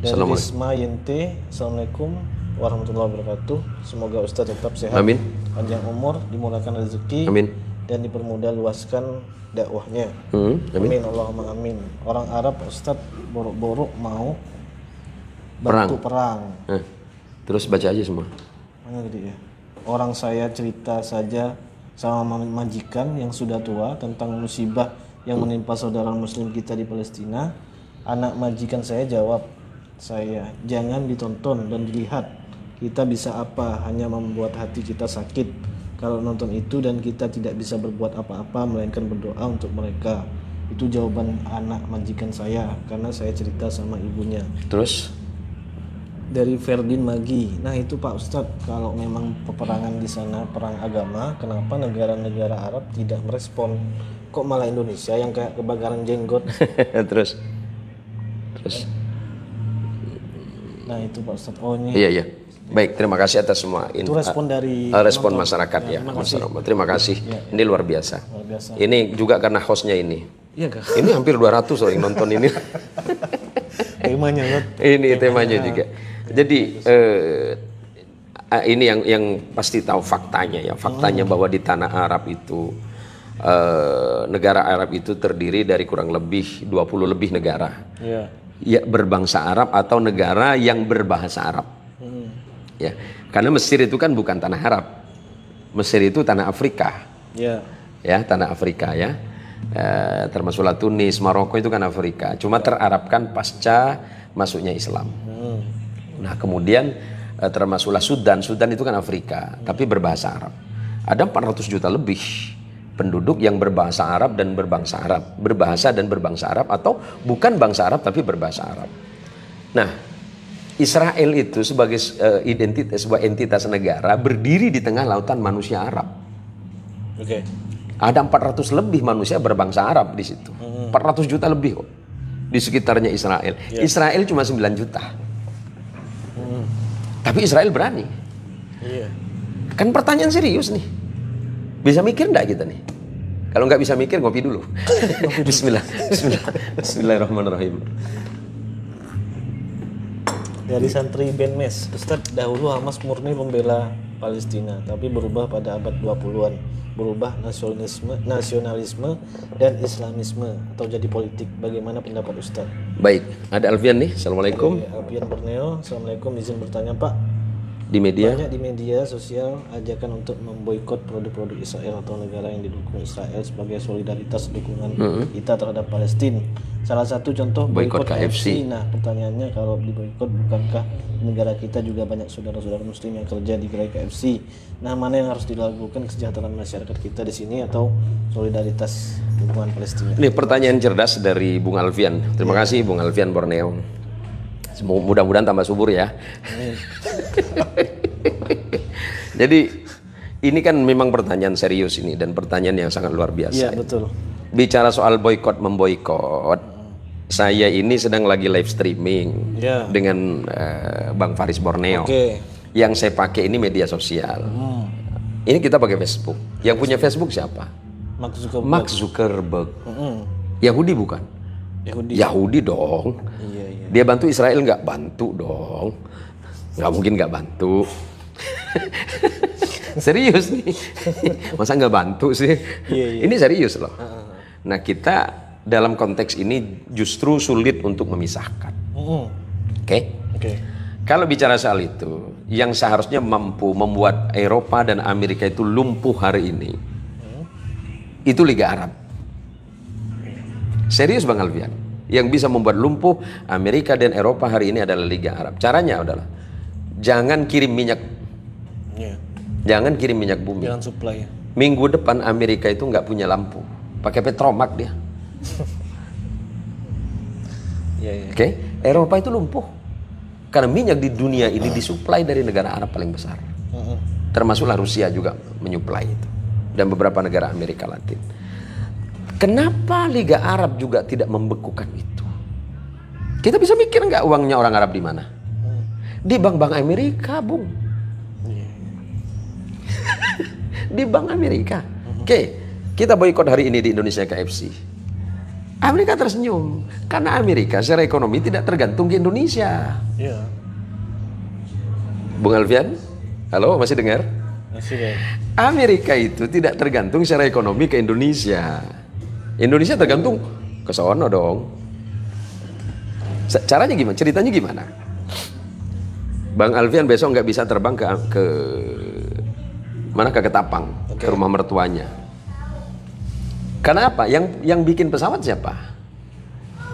Dari Assalamualaikum. Risma Yente, Assalamualaikum warahmatullahi wabarakatuh. Semoga Ustaz tetap sehat. Amin. Panjang umur, dimulakan rezeki. Amin. Dan dipermudah luaskan dakwahnya. Hmm, amin. amin. Allahumma amin. Orang Arab Ustaz buruk-buruk mau bantu perang. perang. Eh, terus baca aja semua. Mana tadi ya? orang saya cerita saja sama majikan yang sudah tua tentang musibah yang menimpa saudara muslim kita di Palestina anak majikan saya jawab saya jangan ditonton dan dilihat kita bisa apa hanya membuat hati kita sakit kalau nonton itu dan kita tidak bisa berbuat apa-apa melainkan berdoa untuk mereka itu jawaban anak majikan saya karena saya cerita sama ibunya terus dari Ferdin Magi. Nah itu Pak Ustadz, kalau memang peperangan di sana perang agama, kenapa negara-negara Arab tidak merespon? Kok malah Indonesia yang kayak kebakaran jenggot? terus, terus. Nah itu Pak Ustadz. Oh ini. Iya iya. Baik, terima kasih atas semua itu respon dari eh, respon nonton. masyarakat ya, ya terima kasih. Terima kasih. Ya, ya. Ini luar biasa. luar biasa. Ini juga karena hostnya ini. Iya kak. Ini hampir 200 orang yang nonton ini. temanya. Ini temanya, temanya juga. Jadi eh, ini yang yang pasti tahu faktanya ya, faktanya oh. bahwa di tanah Arab itu eh, negara Arab itu terdiri dari kurang lebih 20 lebih negara. Yeah. Ya berbangsa Arab atau negara yang berbahasa Arab. Hmm. Ya. Karena Mesir itu kan bukan tanah Arab. Mesir itu tanah Afrika. Yeah. Ya, tanah Afrika ya. Eh, termasuklah Tunis, Maroko itu kan Afrika. Cuma terarabkan pasca masuknya Islam. Hmm. Nah kemudian eh, termasuklah Sudan. Sudan itu kan Afrika, tapi berbahasa Arab. Ada 400 juta lebih penduduk yang berbahasa Arab dan berbangsa Arab, berbahasa dan berbangsa Arab atau bukan bangsa Arab tapi berbahasa Arab. Nah, Israel itu sebagai uh, eh, identitas sebuah entitas negara berdiri di tengah lautan manusia Arab. Oke. Okay. Ada 400 lebih manusia berbangsa Arab di situ. Mm -hmm. 400 juta lebih kok di sekitarnya Israel. Yeah. Israel cuma 9 juta. Tapi Israel berani. Iya. Kan pertanyaan serius nih. Bisa mikir enggak kita nih? Kalau nggak bisa mikir, ngopi dulu. Bismillah. Bismillah. Bismillahirrahmanirrahim. Dari santri Ben Mes, Ustaz, dahulu Hamas murni pembela Palestina, tapi berubah pada abad 20-an berubah nasionalisme nasionalisme dan islamisme atau jadi politik bagaimana pendapat Ustadz baik ada Alfian nih Assalamualaikum Oke, Alfian Borneo Assalamualaikum izin bertanya Pak di media banyak di media sosial ajakan untuk memboikot produk-produk Israel atau negara yang didukung Israel sebagai solidaritas dukungan mm-hmm. kita terhadap Palestina salah satu contoh boikot KFC. nah pertanyaannya kalau di boikot bukankah negara kita juga banyak saudara-saudara Muslim yang kerja di gerai KFC nah mana yang harus dilakukan kesejahteraan masyarakat kita di sini atau solidaritas dukungan Palestina ini pertanyaan cerdas dari Bung Alfian terima ya. kasih Bung Alfian Borneo Mudah-mudahan tambah subur ya. Jadi ini kan memang pertanyaan serius ini dan pertanyaan yang sangat luar biasa. Iya, betul. Bicara soal boykot memboykot, saya ini sedang lagi live streaming ya. dengan uh, Bang Faris Borneo. Okay. Yang saya pakai ini media sosial. Hmm. Ini kita pakai Facebook. Yang punya Facebook siapa? Mark Zuckerberg. Mark Zuckerberg. Mm -hmm. Yahudi bukan? Yahudi. Yahudi dong. Iya. Dia bantu Israel nggak? Bantu dong. Nggak mungkin nggak bantu. serius nih. Masa nggak bantu sih? Iya, iya. Ini serius loh. Nah kita dalam konteks ini justru sulit untuk memisahkan. Oke? Oke. Okay? Kalau bicara soal itu, yang seharusnya mampu membuat Eropa dan Amerika itu lumpuh hari ini, itu Liga Arab. Serius Bang Alvian. Yang bisa membuat lumpuh Amerika dan Eropa hari ini adalah Liga Arab. Caranya adalah jangan kirim minyak. Yeah. Jangan kirim minyak bumi. Jangan supply. Minggu depan Amerika itu nggak punya lampu. Pakai petromak dia. yeah, yeah. Ya. Oke, okay? Eropa itu lumpuh. Karena minyak di dunia ini disuplai dari negara Arab paling besar. Termasuklah Rusia juga menyuplai itu. Dan beberapa negara Amerika Latin. Kenapa Liga Arab juga tidak membekukan itu? Kita bisa mikir nggak uangnya orang Arab di mana? Di bank-bank Amerika, Bung. Iya. di bank Amerika. Oke, kita boykot hari ini di Indonesia KFC. Amerika tersenyum karena Amerika secara ekonomi tidak tergantung ke Indonesia. Iya. Bung Elvian, halo masih dengar? Masih. Ya. Amerika itu tidak tergantung secara ekonomi ke Indonesia. Indonesia tergantung ke sono dong. Caranya gimana? Ceritanya gimana? Bang Alfian besok nggak bisa terbang ke ke mana ke Ketapang, okay. ke rumah mertuanya. Karena apa? Yang yang bikin pesawat siapa?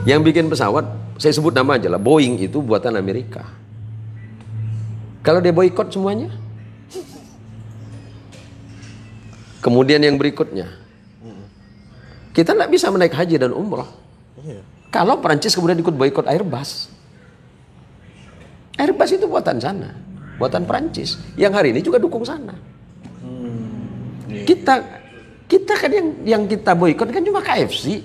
Yang bikin pesawat, saya sebut nama aja lah. Boeing itu buatan Amerika. Kalau dia boykot semuanya, kemudian yang berikutnya, kita nggak bisa menaik haji dan umroh. Iya. Kalau Perancis kemudian ikut boykot Airbus. Airbus itu buatan sana, buatan Perancis. Yang hari ini juga dukung sana. Hmm. Iya. Kita kita kan yang yang kita boykot kan cuma KFC.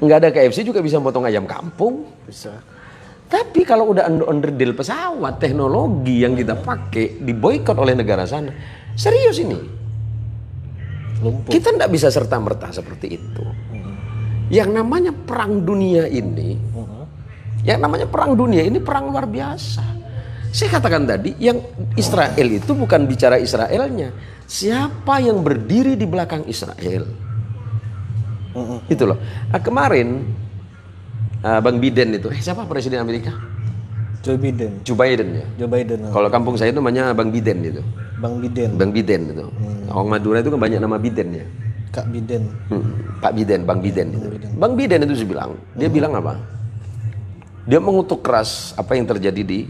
Nggak ada KFC juga bisa potong ayam kampung. Bisa. Tapi kalau udah under deal pesawat, teknologi yang kita pakai diboykot oleh negara sana, serius ini lumpuh. Kita tidak bisa serta merta seperti itu. Hmm. Yang namanya perang dunia ini, hmm. yang namanya perang dunia ini perang luar biasa. Saya katakan tadi, yang Israel itu bukan bicara Israelnya. Siapa yang berdiri di belakang Israel? -hmm. Itu loh. Nah, kemarin uh, Bang Biden itu, eh, siapa presiden Amerika? Joe Biden. Joe Biden ya. Joe Biden. Ah. Kalau kampung saya itu namanya Bang Biden itu. Bang Biden. Bang Biden itu. Hmm. Orang Madura itu kan banyak nama Biden ya. Kak Biden. Hmm. Pak Biden, Bang Biden. Bang itu. Biden, Bang Biden itu sih bilang. Dia hmm. bilang apa? Dia mengutuk keras apa yang terjadi di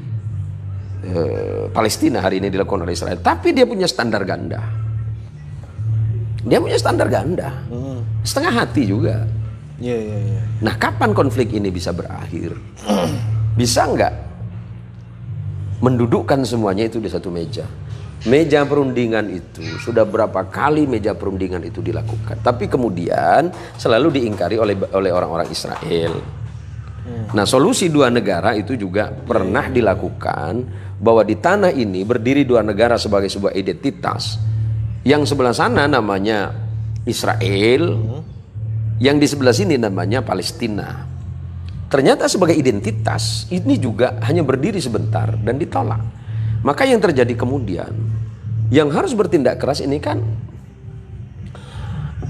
eh, Palestina hari ini dilakukan oleh Israel. Tapi dia punya standar ganda. Dia punya standar ganda. Hmm. Setengah hati juga. Ya, ya, ya. Nah, kapan konflik ini bisa berakhir? bisa nggak mendudukkan semuanya itu di satu meja. Meja perundingan itu sudah berapa kali meja perundingan itu dilakukan, tapi kemudian selalu diingkari oleh oleh orang-orang Israel. Hmm. Nah, solusi dua negara itu juga pernah hmm. dilakukan bahwa di tanah ini berdiri dua negara sebagai sebuah identitas. Yang sebelah sana namanya Israel, hmm. yang di sebelah sini namanya Palestina. Ternyata sebagai identitas ini juga hanya berdiri sebentar dan ditolak. Maka yang terjadi kemudian yang harus bertindak keras ini kan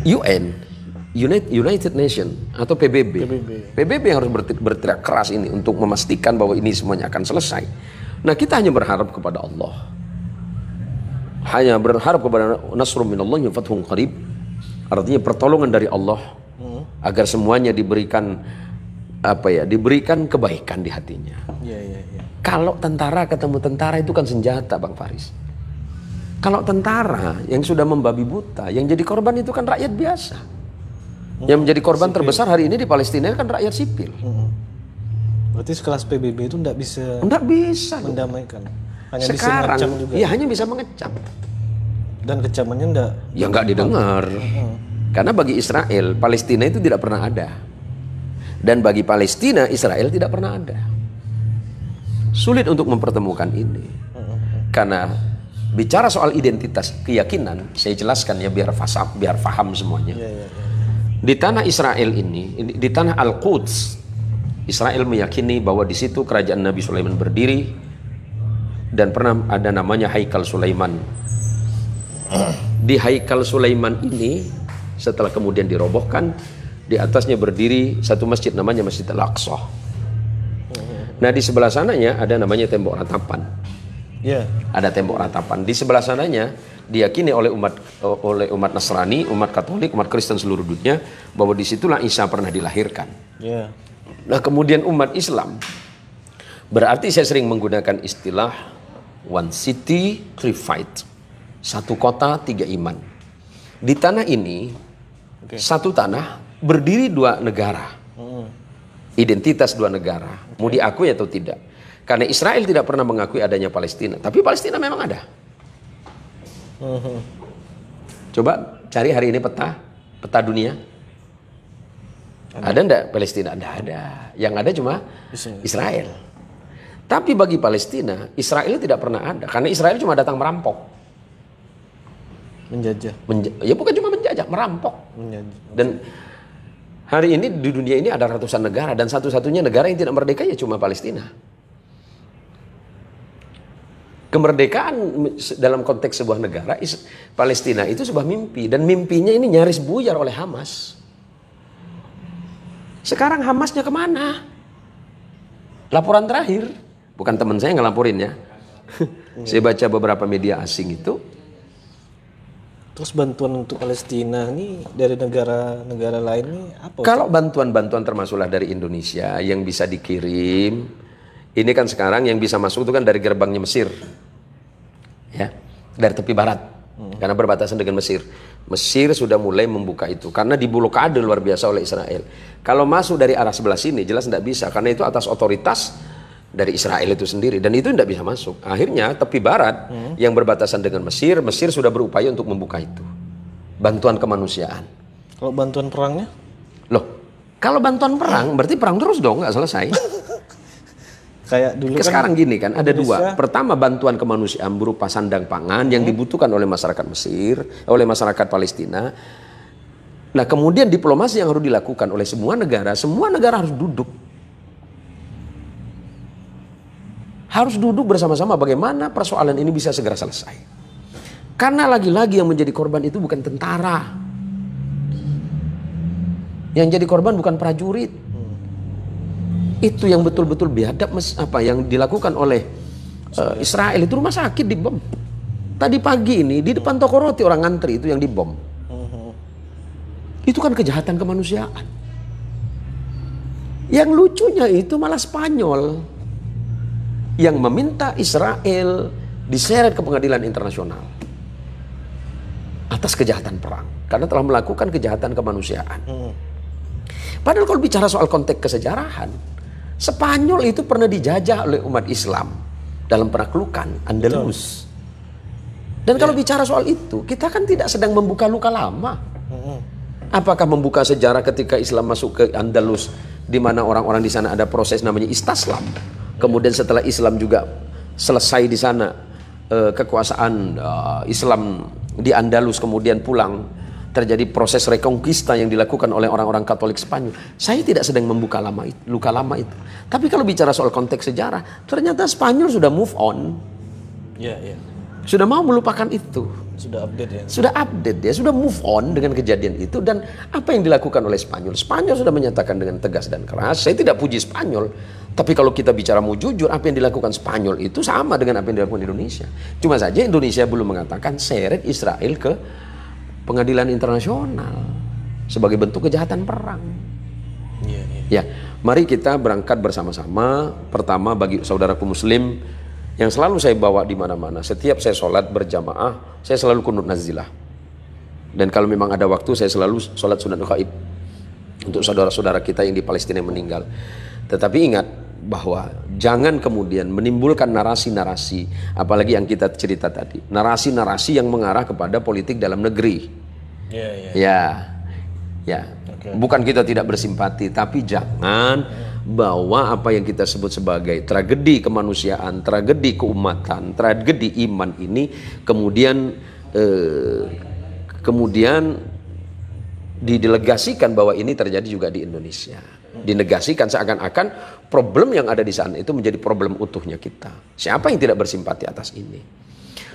UN, United, Nations atau PBB. PBB. PBB yang harus berteriak keras ini untuk memastikan bahwa ini semuanya akan selesai. Nah, kita hanya berharap kepada Allah. Hanya berharap kepada nasrul minallahi fathun qarib. Artinya pertolongan dari Allah hmm. agar semuanya diberikan apa ya diberikan kebaikan di hatinya. Ya, ya, ya. Kalau tentara ketemu tentara itu kan senjata, Bang Faris. Kalau tentara yang sudah membabi buta, yang jadi korban itu kan rakyat biasa. Yang menjadi korban sipil. terbesar hari ini di Palestina kan rakyat sipil. Berarti sekelas PBB itu tidak bisa. Tidak bisa. Mendamaikan. Hanya Sekarang, bisa iya, hanya bisa mengecam. Dan kecamannya tidak. Ya nggak didengar. Karena bagi Israel, Palestina itu tidak pernah ada. Dan bagi Palestina, Israel tidak pernah ada. Sulit untuk mempertemukan ini. Karena bicara soal identitas keyakinan, saya jelaskan ya biar fasab, biar faham semuanya. Iya, iya, iya. Di tanah Israel ini, di tanah Al-Quds, Israel meyakini bahwa di situ kerajaan Nabi Sulaiman berdiri dan pernah ada namanya Haikal Sulaiman. Di Haikal Sulaiman ini setelah kemudian dirobohkan di atasnya berdiri satu masjid namanya Masjid Al-Aqsa. Nah, di sebelah sananya ada namanya tembok ratapan. Ya. Ada tembok ratapan. Di sebelah sananya diyakini oleh umat oleh umat Nasrani, umat Katolik, umat Kristen seluruh dunia bahwa disitulah Isa pernah dilahirkan. Ya. Nah, kemudian umat Islam berarti saya sering menggunakan istilah one city three fight, satu kota tiga iman. Di tanah ini okay. satu tanah berdiri dua negara. Hmm. Identitas dua negara. Mau diakui atau tidak. Karena Israel tidak pernah mengakui adanya Palestina. Tapi Palestina memang ada. Hmm. Coba cari hari ini peta. Peta dunia. Ada, ada enggak Palestina? Enggak ada. Yang ada cuma Israel. Israel. Tapi bagi Palestina, Israel tidak pernah ada karena Israel cuma datang merampok. Menjajah. Menja ya bukan cuma menjajah, merampok. Menjajah. Dan Hari ini di dunia ini ada ratusan negara dan satu-satunya negara yang tidak merdeka ya cuma Palestina. Kemerdekaan dalam konteks sebuah negara Palestina itu sebuah mimpi dan mimpinya ini nyaris buyar oleh Hamas. Sekarang Hamasnya kemana? Laporan terakhir, bukan teman saya ngelaporin ya. saya baca beberapa media asing itu Terus bantuan untuk Palestina ini dari negara-negara lain ini apa? Kalau bantuan-bantuan termasuklah dari Indonesia yang bisa dikirim, ini kan sekarang yang bisa masuk itu kan dari gerbangnya Mesir, ya, dari tepi barat, hmm. karena berbatasan dengan Mesir. Mesir sudah mulai membuka itu karena diblokade luar biasa oleh Israel. Kalau masuk dari arah sebelah sini jelas tidak bisa karena itu atas otoritas dari Israel itu sendiri dan itu tidak bisa masuk. Akhirnya tepi barat hmm. yang berbatasan dengan Mesir, Mesir sudah berupaya untuk membuka itu. Bantuan kemanusiaan. Kalau bantuan perangnya? Loh, kalau bantuan perang berarti perang terus dong, nggak selesai. Kayak dulu kan sekarang gini kan ada Indonesia. dua. Pertama bantuan kemanusiaan berupa sandang pangan hmm. yang dibutuhkan oleh masyarakat Mesir, oleh masyarakat Palestina. Nah, kemudian diplomasi yang harus dilakukan oleh semua negara, semua negara harus duduk harus duduk bersama-sama bagaimana persoalan ini bisa segera selesai. Karena lagi-lagi yang menjadi korban itu bukan tentara. Yang jadi korban bukan prajurit. Itu yang betul-betul biadab apa yang dilakukan oleh uh, Israel itu rumah sakit dibom. Tadi pagi ini di depan toko roti orang ngantri itu yang dibom. Itu kan kejahatan kemanusiaan. Yang lucunya itu malah Spanyol yang meminta Israel diseret ke pengadilan internasional atas kejahatan perang karena telah melakukan kejahatan kemanusiaan. Hmm. Padahal kalau bicara soal konteks kesejarahan, Spanyol itu pernah dijajah oleh umat Islam dalam penaklukan Andalus. Dan kalau ya. bicara soal itu, kita kan tidak sedang membuka luka lama. Hmm. Apakah membuka sejarah ketika Islam masuk ke Andalus di mana orang-orang di sana ada proses namanya istaslam? Kemudian setelah Islam juga selesai di sana eh, kekuasaan eh, Islam di Andalus kemudian pulang terjadi proses rekonkista yang dilakukan oleh orang-orang Katolik Spanyol. Saya tidak sedang membuka lama itu, luka lama itu. Tapi kalau bicara soal konteks sejarah, ternyata Spanyol sudah move on. Ya, ya. Sudah mau melupakan itu. Sudah update ya. Sudah update ya, sudah move on dengan kejadian itu dan apa yang dilakukan oleh Spanyol. Spanyol sudah menyatakan dengan tegas dan keras, saya tidak puji Spanyol, tapi kalau kita bicara mau jujur, apa yang dilakukan Spanyol itu sama dengan apa yang dilakukan Indonesia. Cuma saja Indonesia belum mengatakan seret Israel ke pengadilan internasional sebagai bentuk kejahatan perang. Ya, ya. ya mari kita berangkat bersama-sama. Pertama bagi saudaraku muslim yang selalu saya bawa di mana-mana. Setiap saya sholat berjamaah, saya selalu kunut nazilah. Dan kalau memang ada waktu, saya selalu sholat sunat khaib untuk saudara-saudara kita yang di Palestina yang meninggal. Tetapi ingat, bahwa jangan kemudian menimbulkan narasi-narasi apalagi yang kita cerita tadi narasi-narasi yang mengarah kepada politik dalam negeri yeah, yeah. ya ya okay. bukan kita tidak bersimpati tapi jangan bahwa apa yang kita sebut sebagai tragedi kemanusiaan tragedi keumatan tragedi iman ini kemudian eh, kemudian didelegasikan bahwa ini terjadi juga di Indonesia dinegasikan seakan-akan problem yang ada di sana itu menjadi problem utuhnya kita. Siapa yang tidak bersimpati atas ini?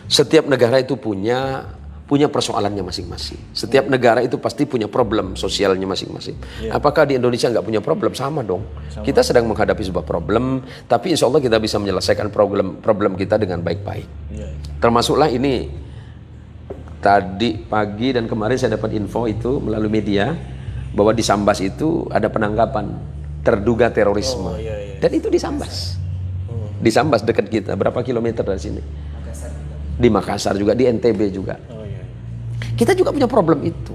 Setiap negara itu punya punya persoalannya masing-masing. Setiap negara itu pasti punya problem sosialnya masing-masing. Yeah. Apakah di Indonesia nggak punya problem? Sama dong. Sama. Kita sedang menghadapi sebuah problem, tapi insya Allah kita bisa menyelesaikan problem problem kita dengan baik-baik. Yeah. Termasuklah ini tadi pagi dan kemarin saya dapat info itu melalui media bahwa di Sambas itu ada penangkapan terduga terorisme. Oh, iya, iya. Dan itu di Sambas. Hmm. Di Sambas dekat kita, berapa kilometer dari sini? di Makassar juga, di NTB juga. Oh, iya, iya. Kita juga punya problem itu.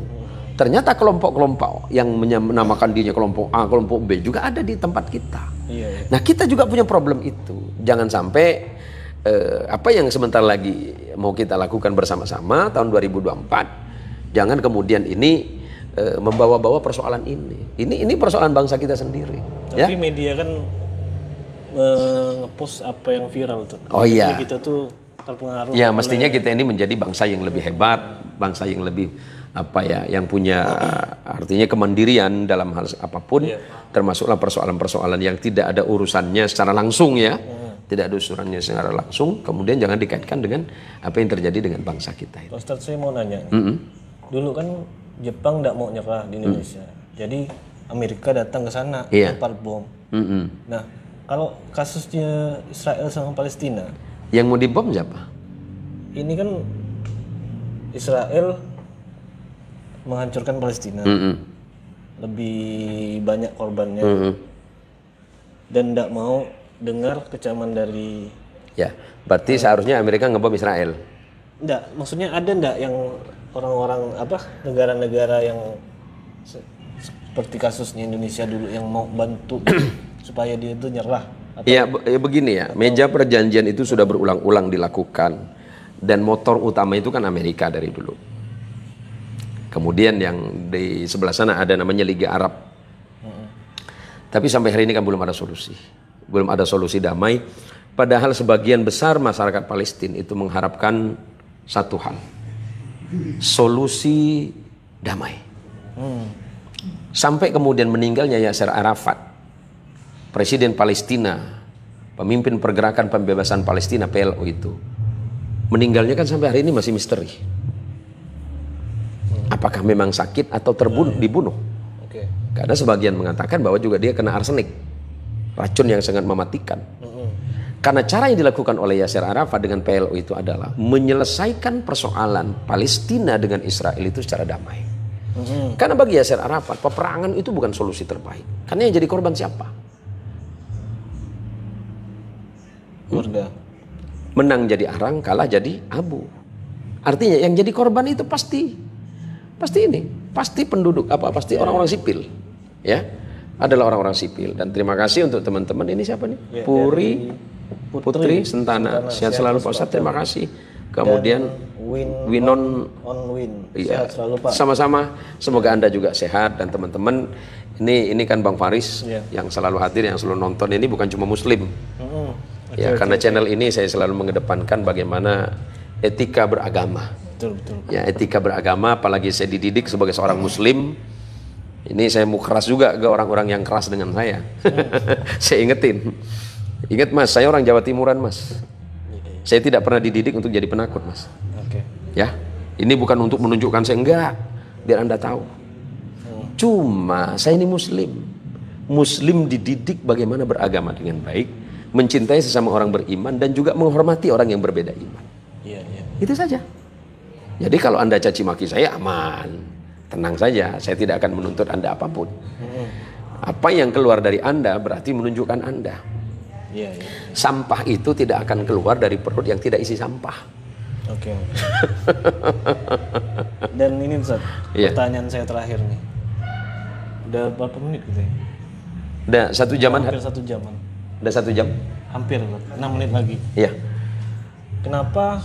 Ternyata kelompok-kelompok yang menamakan dirinya kelompok A, kelompok B juga ada di tempat kita. Iya, nah, kita juga punya problem itu. Jangan sampai eh, apa yang sebentar lagi mau kita lakukan bersama-sama tahun 2024 jangan kemudian ini Eh, membawa-bawa persoalan ini. Ini ini persoalan bangsa kita sendiri. Ya. Tapi ya? media kan eh, ngepost apa yang viral tuh. Oh iya. kita tuh terpengaruh. Ya, mestinya kita ini menjadi bangsa yang lebih hebat, bangsa yang lebih apa ya, yang punya artinya kemandirian dalam hal apapun, ya. termasuklah persoalan-persoalan yang tidak ada urusannya secara langsung ya. Iya. tidak ada usurannya secara langsung, kemudian jangan dikaitkan dengan apa yang terjadi dengan bangsa kita. Ustaz, saya mau nanya. Mm -hmm. Dulu kan Jepang tidak mau nyerah di hmm. Indonesia. Mm. Jadi Amerika datang ke sana yeah. lempar bom. Mm -hmm. Nah, kalau kasusnya Israel sama Palestina, yang mau dibom siapa? Ini kan Israel menghancurkan Palestina. Mm -hmm. Lebih banyak korbannya. Mm -hmm. Dan tidak mau dengar kecaman dari Ya, berarti seharusnya Amerika ngebom Israel. Enggak, maksudnya ada enggak yang orang-orang apa negara-negara yang se seperti kasusnya Indonesia dulu yang mau bantu supaya dia itu nyerah? Iya, ya, begini ya, atau, meja perjanjian itu sudah berulang-ulang dilakukan dan motor utama itu kan Amerika dari dulu. Kemudian yang di sebelah sana ada namanya Liga Arab. Hmm. Tapi sampai hari ini kan belum ada solusi. Belum ada solusi damai. Padahal sebagian besar masyarakat Palestina itu mengharapkan satu hal solusi damai. Hmm. Sampai kemudian meninggalnya Yasser Arafat, Presiden Palestina, pemimpin pergerakan pembebasan Palestina PLO itu, meninggalnya kan sampai hari ini masih misteri. Hmm. Apakah memang sakit atau terbunuh, dibunuh? Karena sebagian mengatakan bahwa juga dia kena arsenik, racun yang sangat mematikan. Hmm. Karena cara yang dilakukan oleh Yasser Arafat dengan PLO itu adalah menyelesaikan persoalan Palestina dengan Israel itu secara damai. Hmm. Karena bagi Yasser Arafat, peperangan itu bukan solusi terbaik. Karena yang jadi korban siapa? Kurda. Hmm? Menang jadi arang, kalah jadi abu. Artinya yang jadi korban itu pasti pasti ini, pasti penduduk apa pasti ya. orang-orang sipil, ya adalah orang-orang sipil dan terima kasih untuk teman-teman ini siapa nih ya, Puri Putri, Putri Sentana. Sentana. Sehat, selalu Pak Ustadz, terima kasih. Kemudian win Winon on, on Win. Iya. Sama-sama. Semoga Anda juga sehat dan teman-teman ini ini kan Bang Faris yeah. yang selalu hadir, yang selalu nonton ini bukan cuma muslim. Mm -hmm. okay, ya, okay, karena channel ini saya selalu mengedepankan bagaimana etika beragama. Betul, betul. Ya, etika beragama apalagi saya dididik sebagai seorang muslim. Ini saya mau keras juga ke orang-orang yang keras dengan saya. Hmm. saya ingetin Ingat Mas, saya orang Jawa Timuran Mas. Iya, iya. Saya tidak pernah dididik untuk jadi penakut Mas. Oke. Ya, ini bukan untuk menunjukkan saya enggak, biar anda tahu. Oh. Cuma saya ini Muslim. Muslim dididik bagaimana beragama dengan baik, mencintai sesama orang beriman dan juga menghormati orang yang berbeda iman. Ya, ya. Itu saja. Jadi kalau anda caci maki saya aman, tenang saja. Saya tidak akan menuntut anda apapun. Apa yang keluar dari anda berarti menunjukkan anda Ya, ya, ya. Sampah itu tidak akan keluar dari perut yang tidak isi sampah. Oke. Okay, Dan ini Ustaz, ya. pertanyaan saya terakhir nih. Udah berapa menit gitu ya? Udah satu jaman. Hampir kan? satu jaman. Udah satu jam? Hampir, enam menit lagi. Iya. Kenapa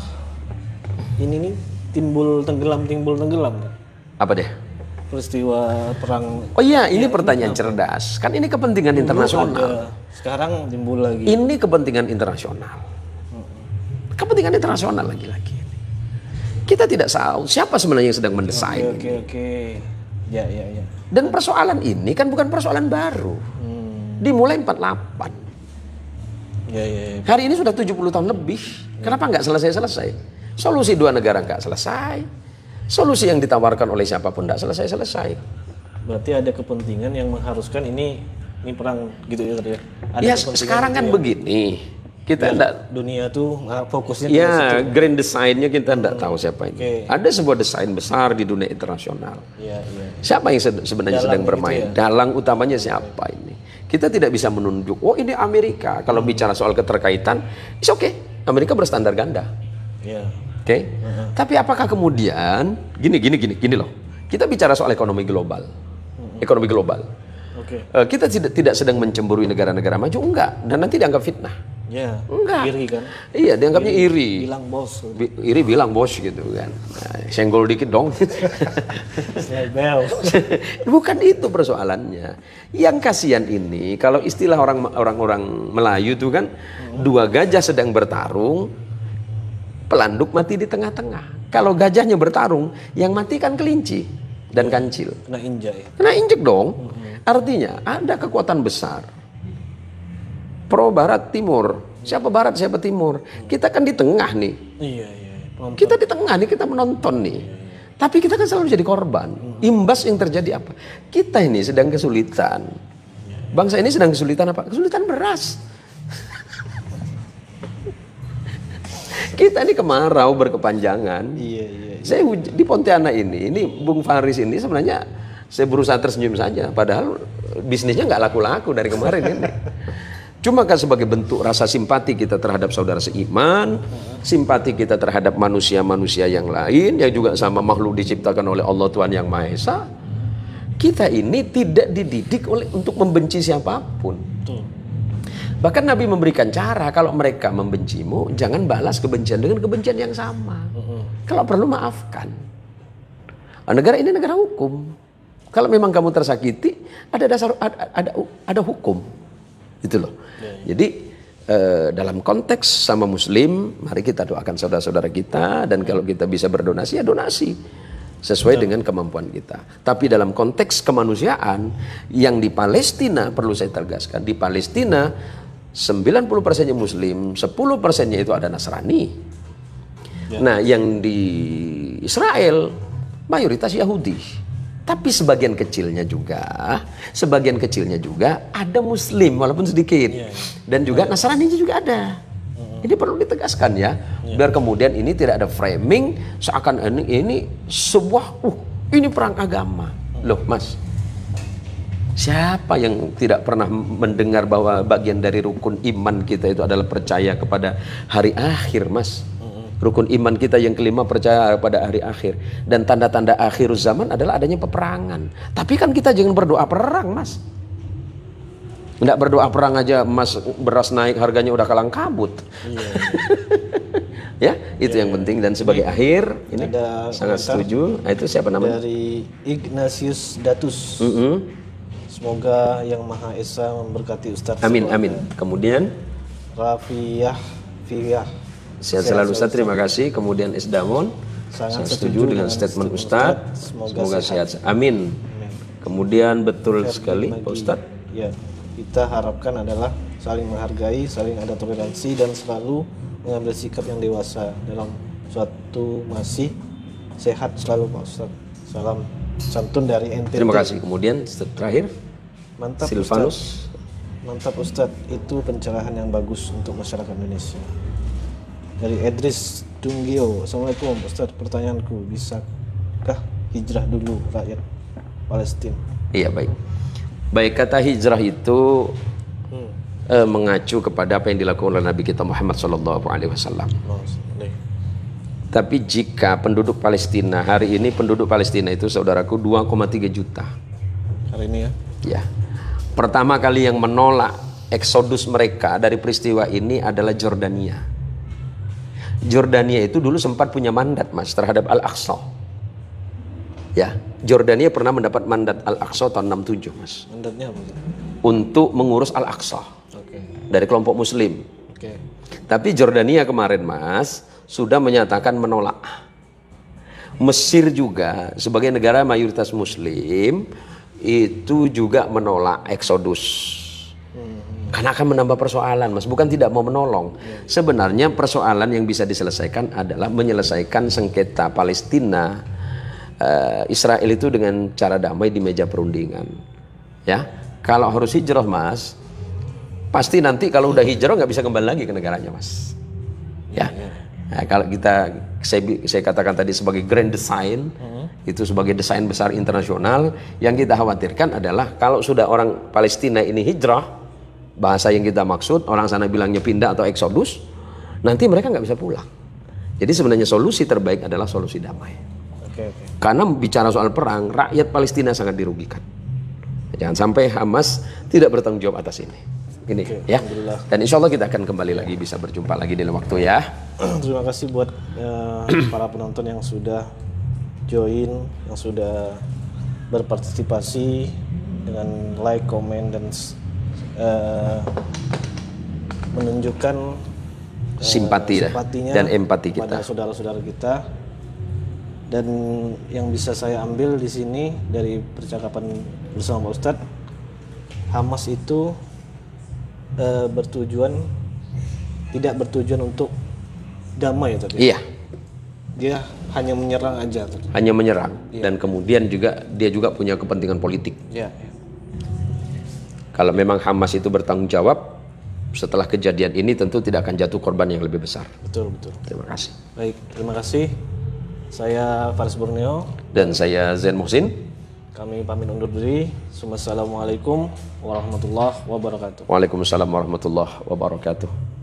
ini nih timbul tenggelam timbul tenggelam? Apa deh? peristiwa perang. Oh iya, ini ya, pertanyaan ini cerdas. Kan ini kepentingan internasional. Sekarang timbul lagi. Ini kepentingan internasional. Kepentingan internasional lagi-lagi. Kita tidak tahu siapa sebenarnya yang sedang mendesain. Oke, oke, oke. Ya, ya, ya. Dan persoalan ini kan bukan persoalan baru. Hmm. Dimulai 48. Ya, ya, ya. Hari ini sudah 70 tahun lebih. Ya. Kenapa nggak selesai-selesai? Solusi dua negara nggak selesai Solusi yang ditawarkan oleh siapapun tidak selesai-selesai. Berarti ada kepentingan yang mengharuskan ini ini perang gitu ya tadi ya. sekarang gitu kan ya? begini. Kita ya, tidak dunia tuh ah, fokusnya Ya, grand designnya kita tidak hmm. tahu siapa ini. Okay. Ada sebuah desain besar di dunia internasional. Ya, ya. Siapa yang sebenarnya Dalang sedang gitu bermain? Gitu ya? Dalang utamanya siapa okay. ini? Kita tidak bisa menunjuk, oh ini Amerika. Kalau hmm. bicara soal keterkaitan, is oke. Okay. Amerika berstandar ganda. Ya. Oke. Okay? Uh-huh. Tapi apakah kemudian gini gini gini gini loh. Kita bicara soal ekonomi global. Ekonomi global. Oke. Okay. Eh, kita tidak tidak sedang mencemburui negara-negara maju enggak dan nanti dianggap fitnah. Iya, Yeah. Enggak. Iri kan? Iya, dianggapnya iri. iri. Bilang bos. Bi iri bilang bos gitu kan. Nah, senggol dikit dong. Bukan itu persoalannya. Yang kasihan ini kalau istilah orang orang-orang Melayu itu kan dua gajah sedang bertarung, Pelanduk mati di tengah-tengah. Kalau gajahnya bertarung, yang mati kan kelinci dan kancil. Kena injek ya? Kena injek dong. Mm-hmm. Artinya ada kekuatan besar. Pro barat timur. Siapa barat, siapa timur. Kita kan di tengah nih. Iya, iya. iya. Kita di tengah nih, kita menonton nih. Iya, iya. Tapi kita kan selalu jadi korban. Mm-hmm. Imbas yang terjadi apa? Kita ini sedang kesulitan. Bangsa ini sedang kesulitan apa? Kesulitan beras Kita ini kemarau berkepanjangan. Iya, iya. iya. Saya di Pontianak ini, ini Bung Faris ini sebenarnya saya berusaha tersenyum saja. Padahal bisnisnya nggak laku-laku dari kemarin ini. Cuma kan sebagai bentuk rasa simpati kita terhadap saudara seiman, simpati kita terhadap manusia-manusia yang lain yang juga sama makhluk diciptakan oleh Allah Tuhan yang Maha Esa. Kita ini tidak dididik oleh untuk membenci siapapun. Betul. Bahkan Nabi memberikan cara kalau mereka membencimu, jangan balas kebencian dengan kebencian yang sama. Kalau perlu maafkan. Oh, negara ini negara hukum. Kalau memang kamu tersakiti, ada dasar ada ada, ada hukum. Itu loh. Ya, ya. Jadi eh, dalam konteks sama muslim, mari kita doakan saudara-saudara kita dan ya. kalau kita bisa berdonasi ya donasi sesuai dengan kemampuan kita. Tapi dalam konteks kemanusiaan yang di Palestina perlu saya tegaskan, di Palestina 90 persennya Muslim, 10 persennya itu ada Nasrani. Ya. Nah, yang di Israel mayoritas Yahudi. Tapi sebagian kecilnya juga, sebagian kecilnya juga ada Muslim walaupun sedikit. Ya, Dan juga ya. Nasrani juga ada. Hmm. Ini perlu ditegaskan ya, ya, biar kemudian ini tidak ada framing seakan ini, ini sebuah uh ini perang agama. Hmm. Loh, Mas, Siapa yang tidak pernah mendengar bahwa bagian dari rukun iman kita itu adalah percaya kepada hari akhir, Mas? Rukun iman kita yang kelima percaya pada hari akhir dan tanda-tanda akhir zaman adalah adanya peperangan. Tapi kan kita jangan berdoa perang, Mas. Tidak berdoa perang aja, Mas beras naik harganya udah kalang kabut. Iya. ya, itu ya, yang iya. penting dan sebagai iya. akhir ini ada sangat setuju. Nah, itu siapa namanya? Dari Ignatius Datus. Mm -hmm. Semoga Yang Maha Esa memberkati Ustadz. Amin, semua. amin. Kemudian Rafiah Fiah. Sehat, selalu Ustadz, terima kasih. Kemudian Isdamon. Sangat, Sangat setuju, setuju dengan statement Ustadz. Semoga, Semoga sehat. sehat. Amin. amin. Kemudian betul Fiat sekali Pak Ustadz. Ya, kita harapkan adalah saling menghargai, saling ada toleransi dan selalu mengambil sikap yang dewasa dalam suatu masih sehat selalu Pak Ustadz. Salam santun dari NTT. Terima kasih. Kemudian terakhir Mantap Silvanus. Ustadz. Mantap Ustadz, itu pencerahan yang bagus untuk masyarakat Indonesia. Dari Edris Tunggio, Assalamualaikum Ustadz, pertanyaanku, bisakah hijrah dulu rakyat Palestina? Iya baik. Baik kata hijrah itu hmm. eh, mengacu kepada apa yang dilakukan oleh Nabi kita Muhammad Shallallahu Alaihi Wasallam. tapi jika penduduk Palestina hari ini penduduk Palestina itu saudaraku 2,3 juta. Hari ini ya? Ya. Pertama kali yang menolak eksodus mereka dari peristiwa ini adalah Jordania. Jordania itu dulu sempat punya mandat mas terhadap Al-Aqsa. Ya, Jordania pernah mendapat mandat Al-Aqsa tahun 67 mas. Mandatnya apa? Untuk mengurus Al-Aqsa okay. dari kelompok Muslim. Okay. Tapi Jordania kemarin mas sudah menyatakan menolak. Mesir juga sebagai negara mayoritas Muslim itu juga menolak eksodus. Karena akan menambah persoalan, Mas. Bukan tidak mau menolong. Sebenarnya persoalan yang bisa diselesaikan adalah menyelesaikan sengketa Palestina eh, Israel itu dengan cara damai di meja perundingan. Ya. Kalau harus hijrah, Mas, pasti nanti kalau udah hijrah nggak bisa kembali lagi ke negaranya, Mas. Ya. Nah, kalau kita saya saya katakan tadi sebagai grand design, hmm itu sebagai desain besar internasional yang kita khawatirkan adalah kalau sudah orang Palestina ini hijrah bahasa yang kita maksud orang sana bilangnya pindah atau eksodus nanti mereka nggak bisa pulang jadi sebenarnya solusi terbaik adalah solusi damai okay, okay. karena bicara soal perang rakyat Palestina sangat dirugikan jangan sampai Hamas tidak bertanggung jawab atas ini ini okay, ya dan insya Allah kita akan kembali lagi bisa berjumpa lagi dalam waktu ya terima kasih buat uh, para penonton yang sudah join yang sudah berpartisipasi dengan like, comment dan uh, menunjukkan uh, simpati ya simpatinya dan empati kita saudara-saudara kita. Dan yang bisa saya ambil di sini dari percakapan bersama Pak Ustadz, Hamas itu uh, bertujuan tidak bertujuan untuk damai ya tapi. Ya? Iya dia hanya menyerang aja hanya menyerang yeah. dan kemudian juga dia juga punya kepentingan politik yeah. kalau memang Hamas itu bertanggung jawab setelah kejadian ini tentu tidak akan jatuh korban yang lebih besar betul betul terima kasih baik terima kasih saya Faris Borneo dan saya Zain Muhsin kami pamit undur diri Assalamualaikum warahmatullahi wabarakatuh Waalaikumsalam warahmatullahi wabarakatuh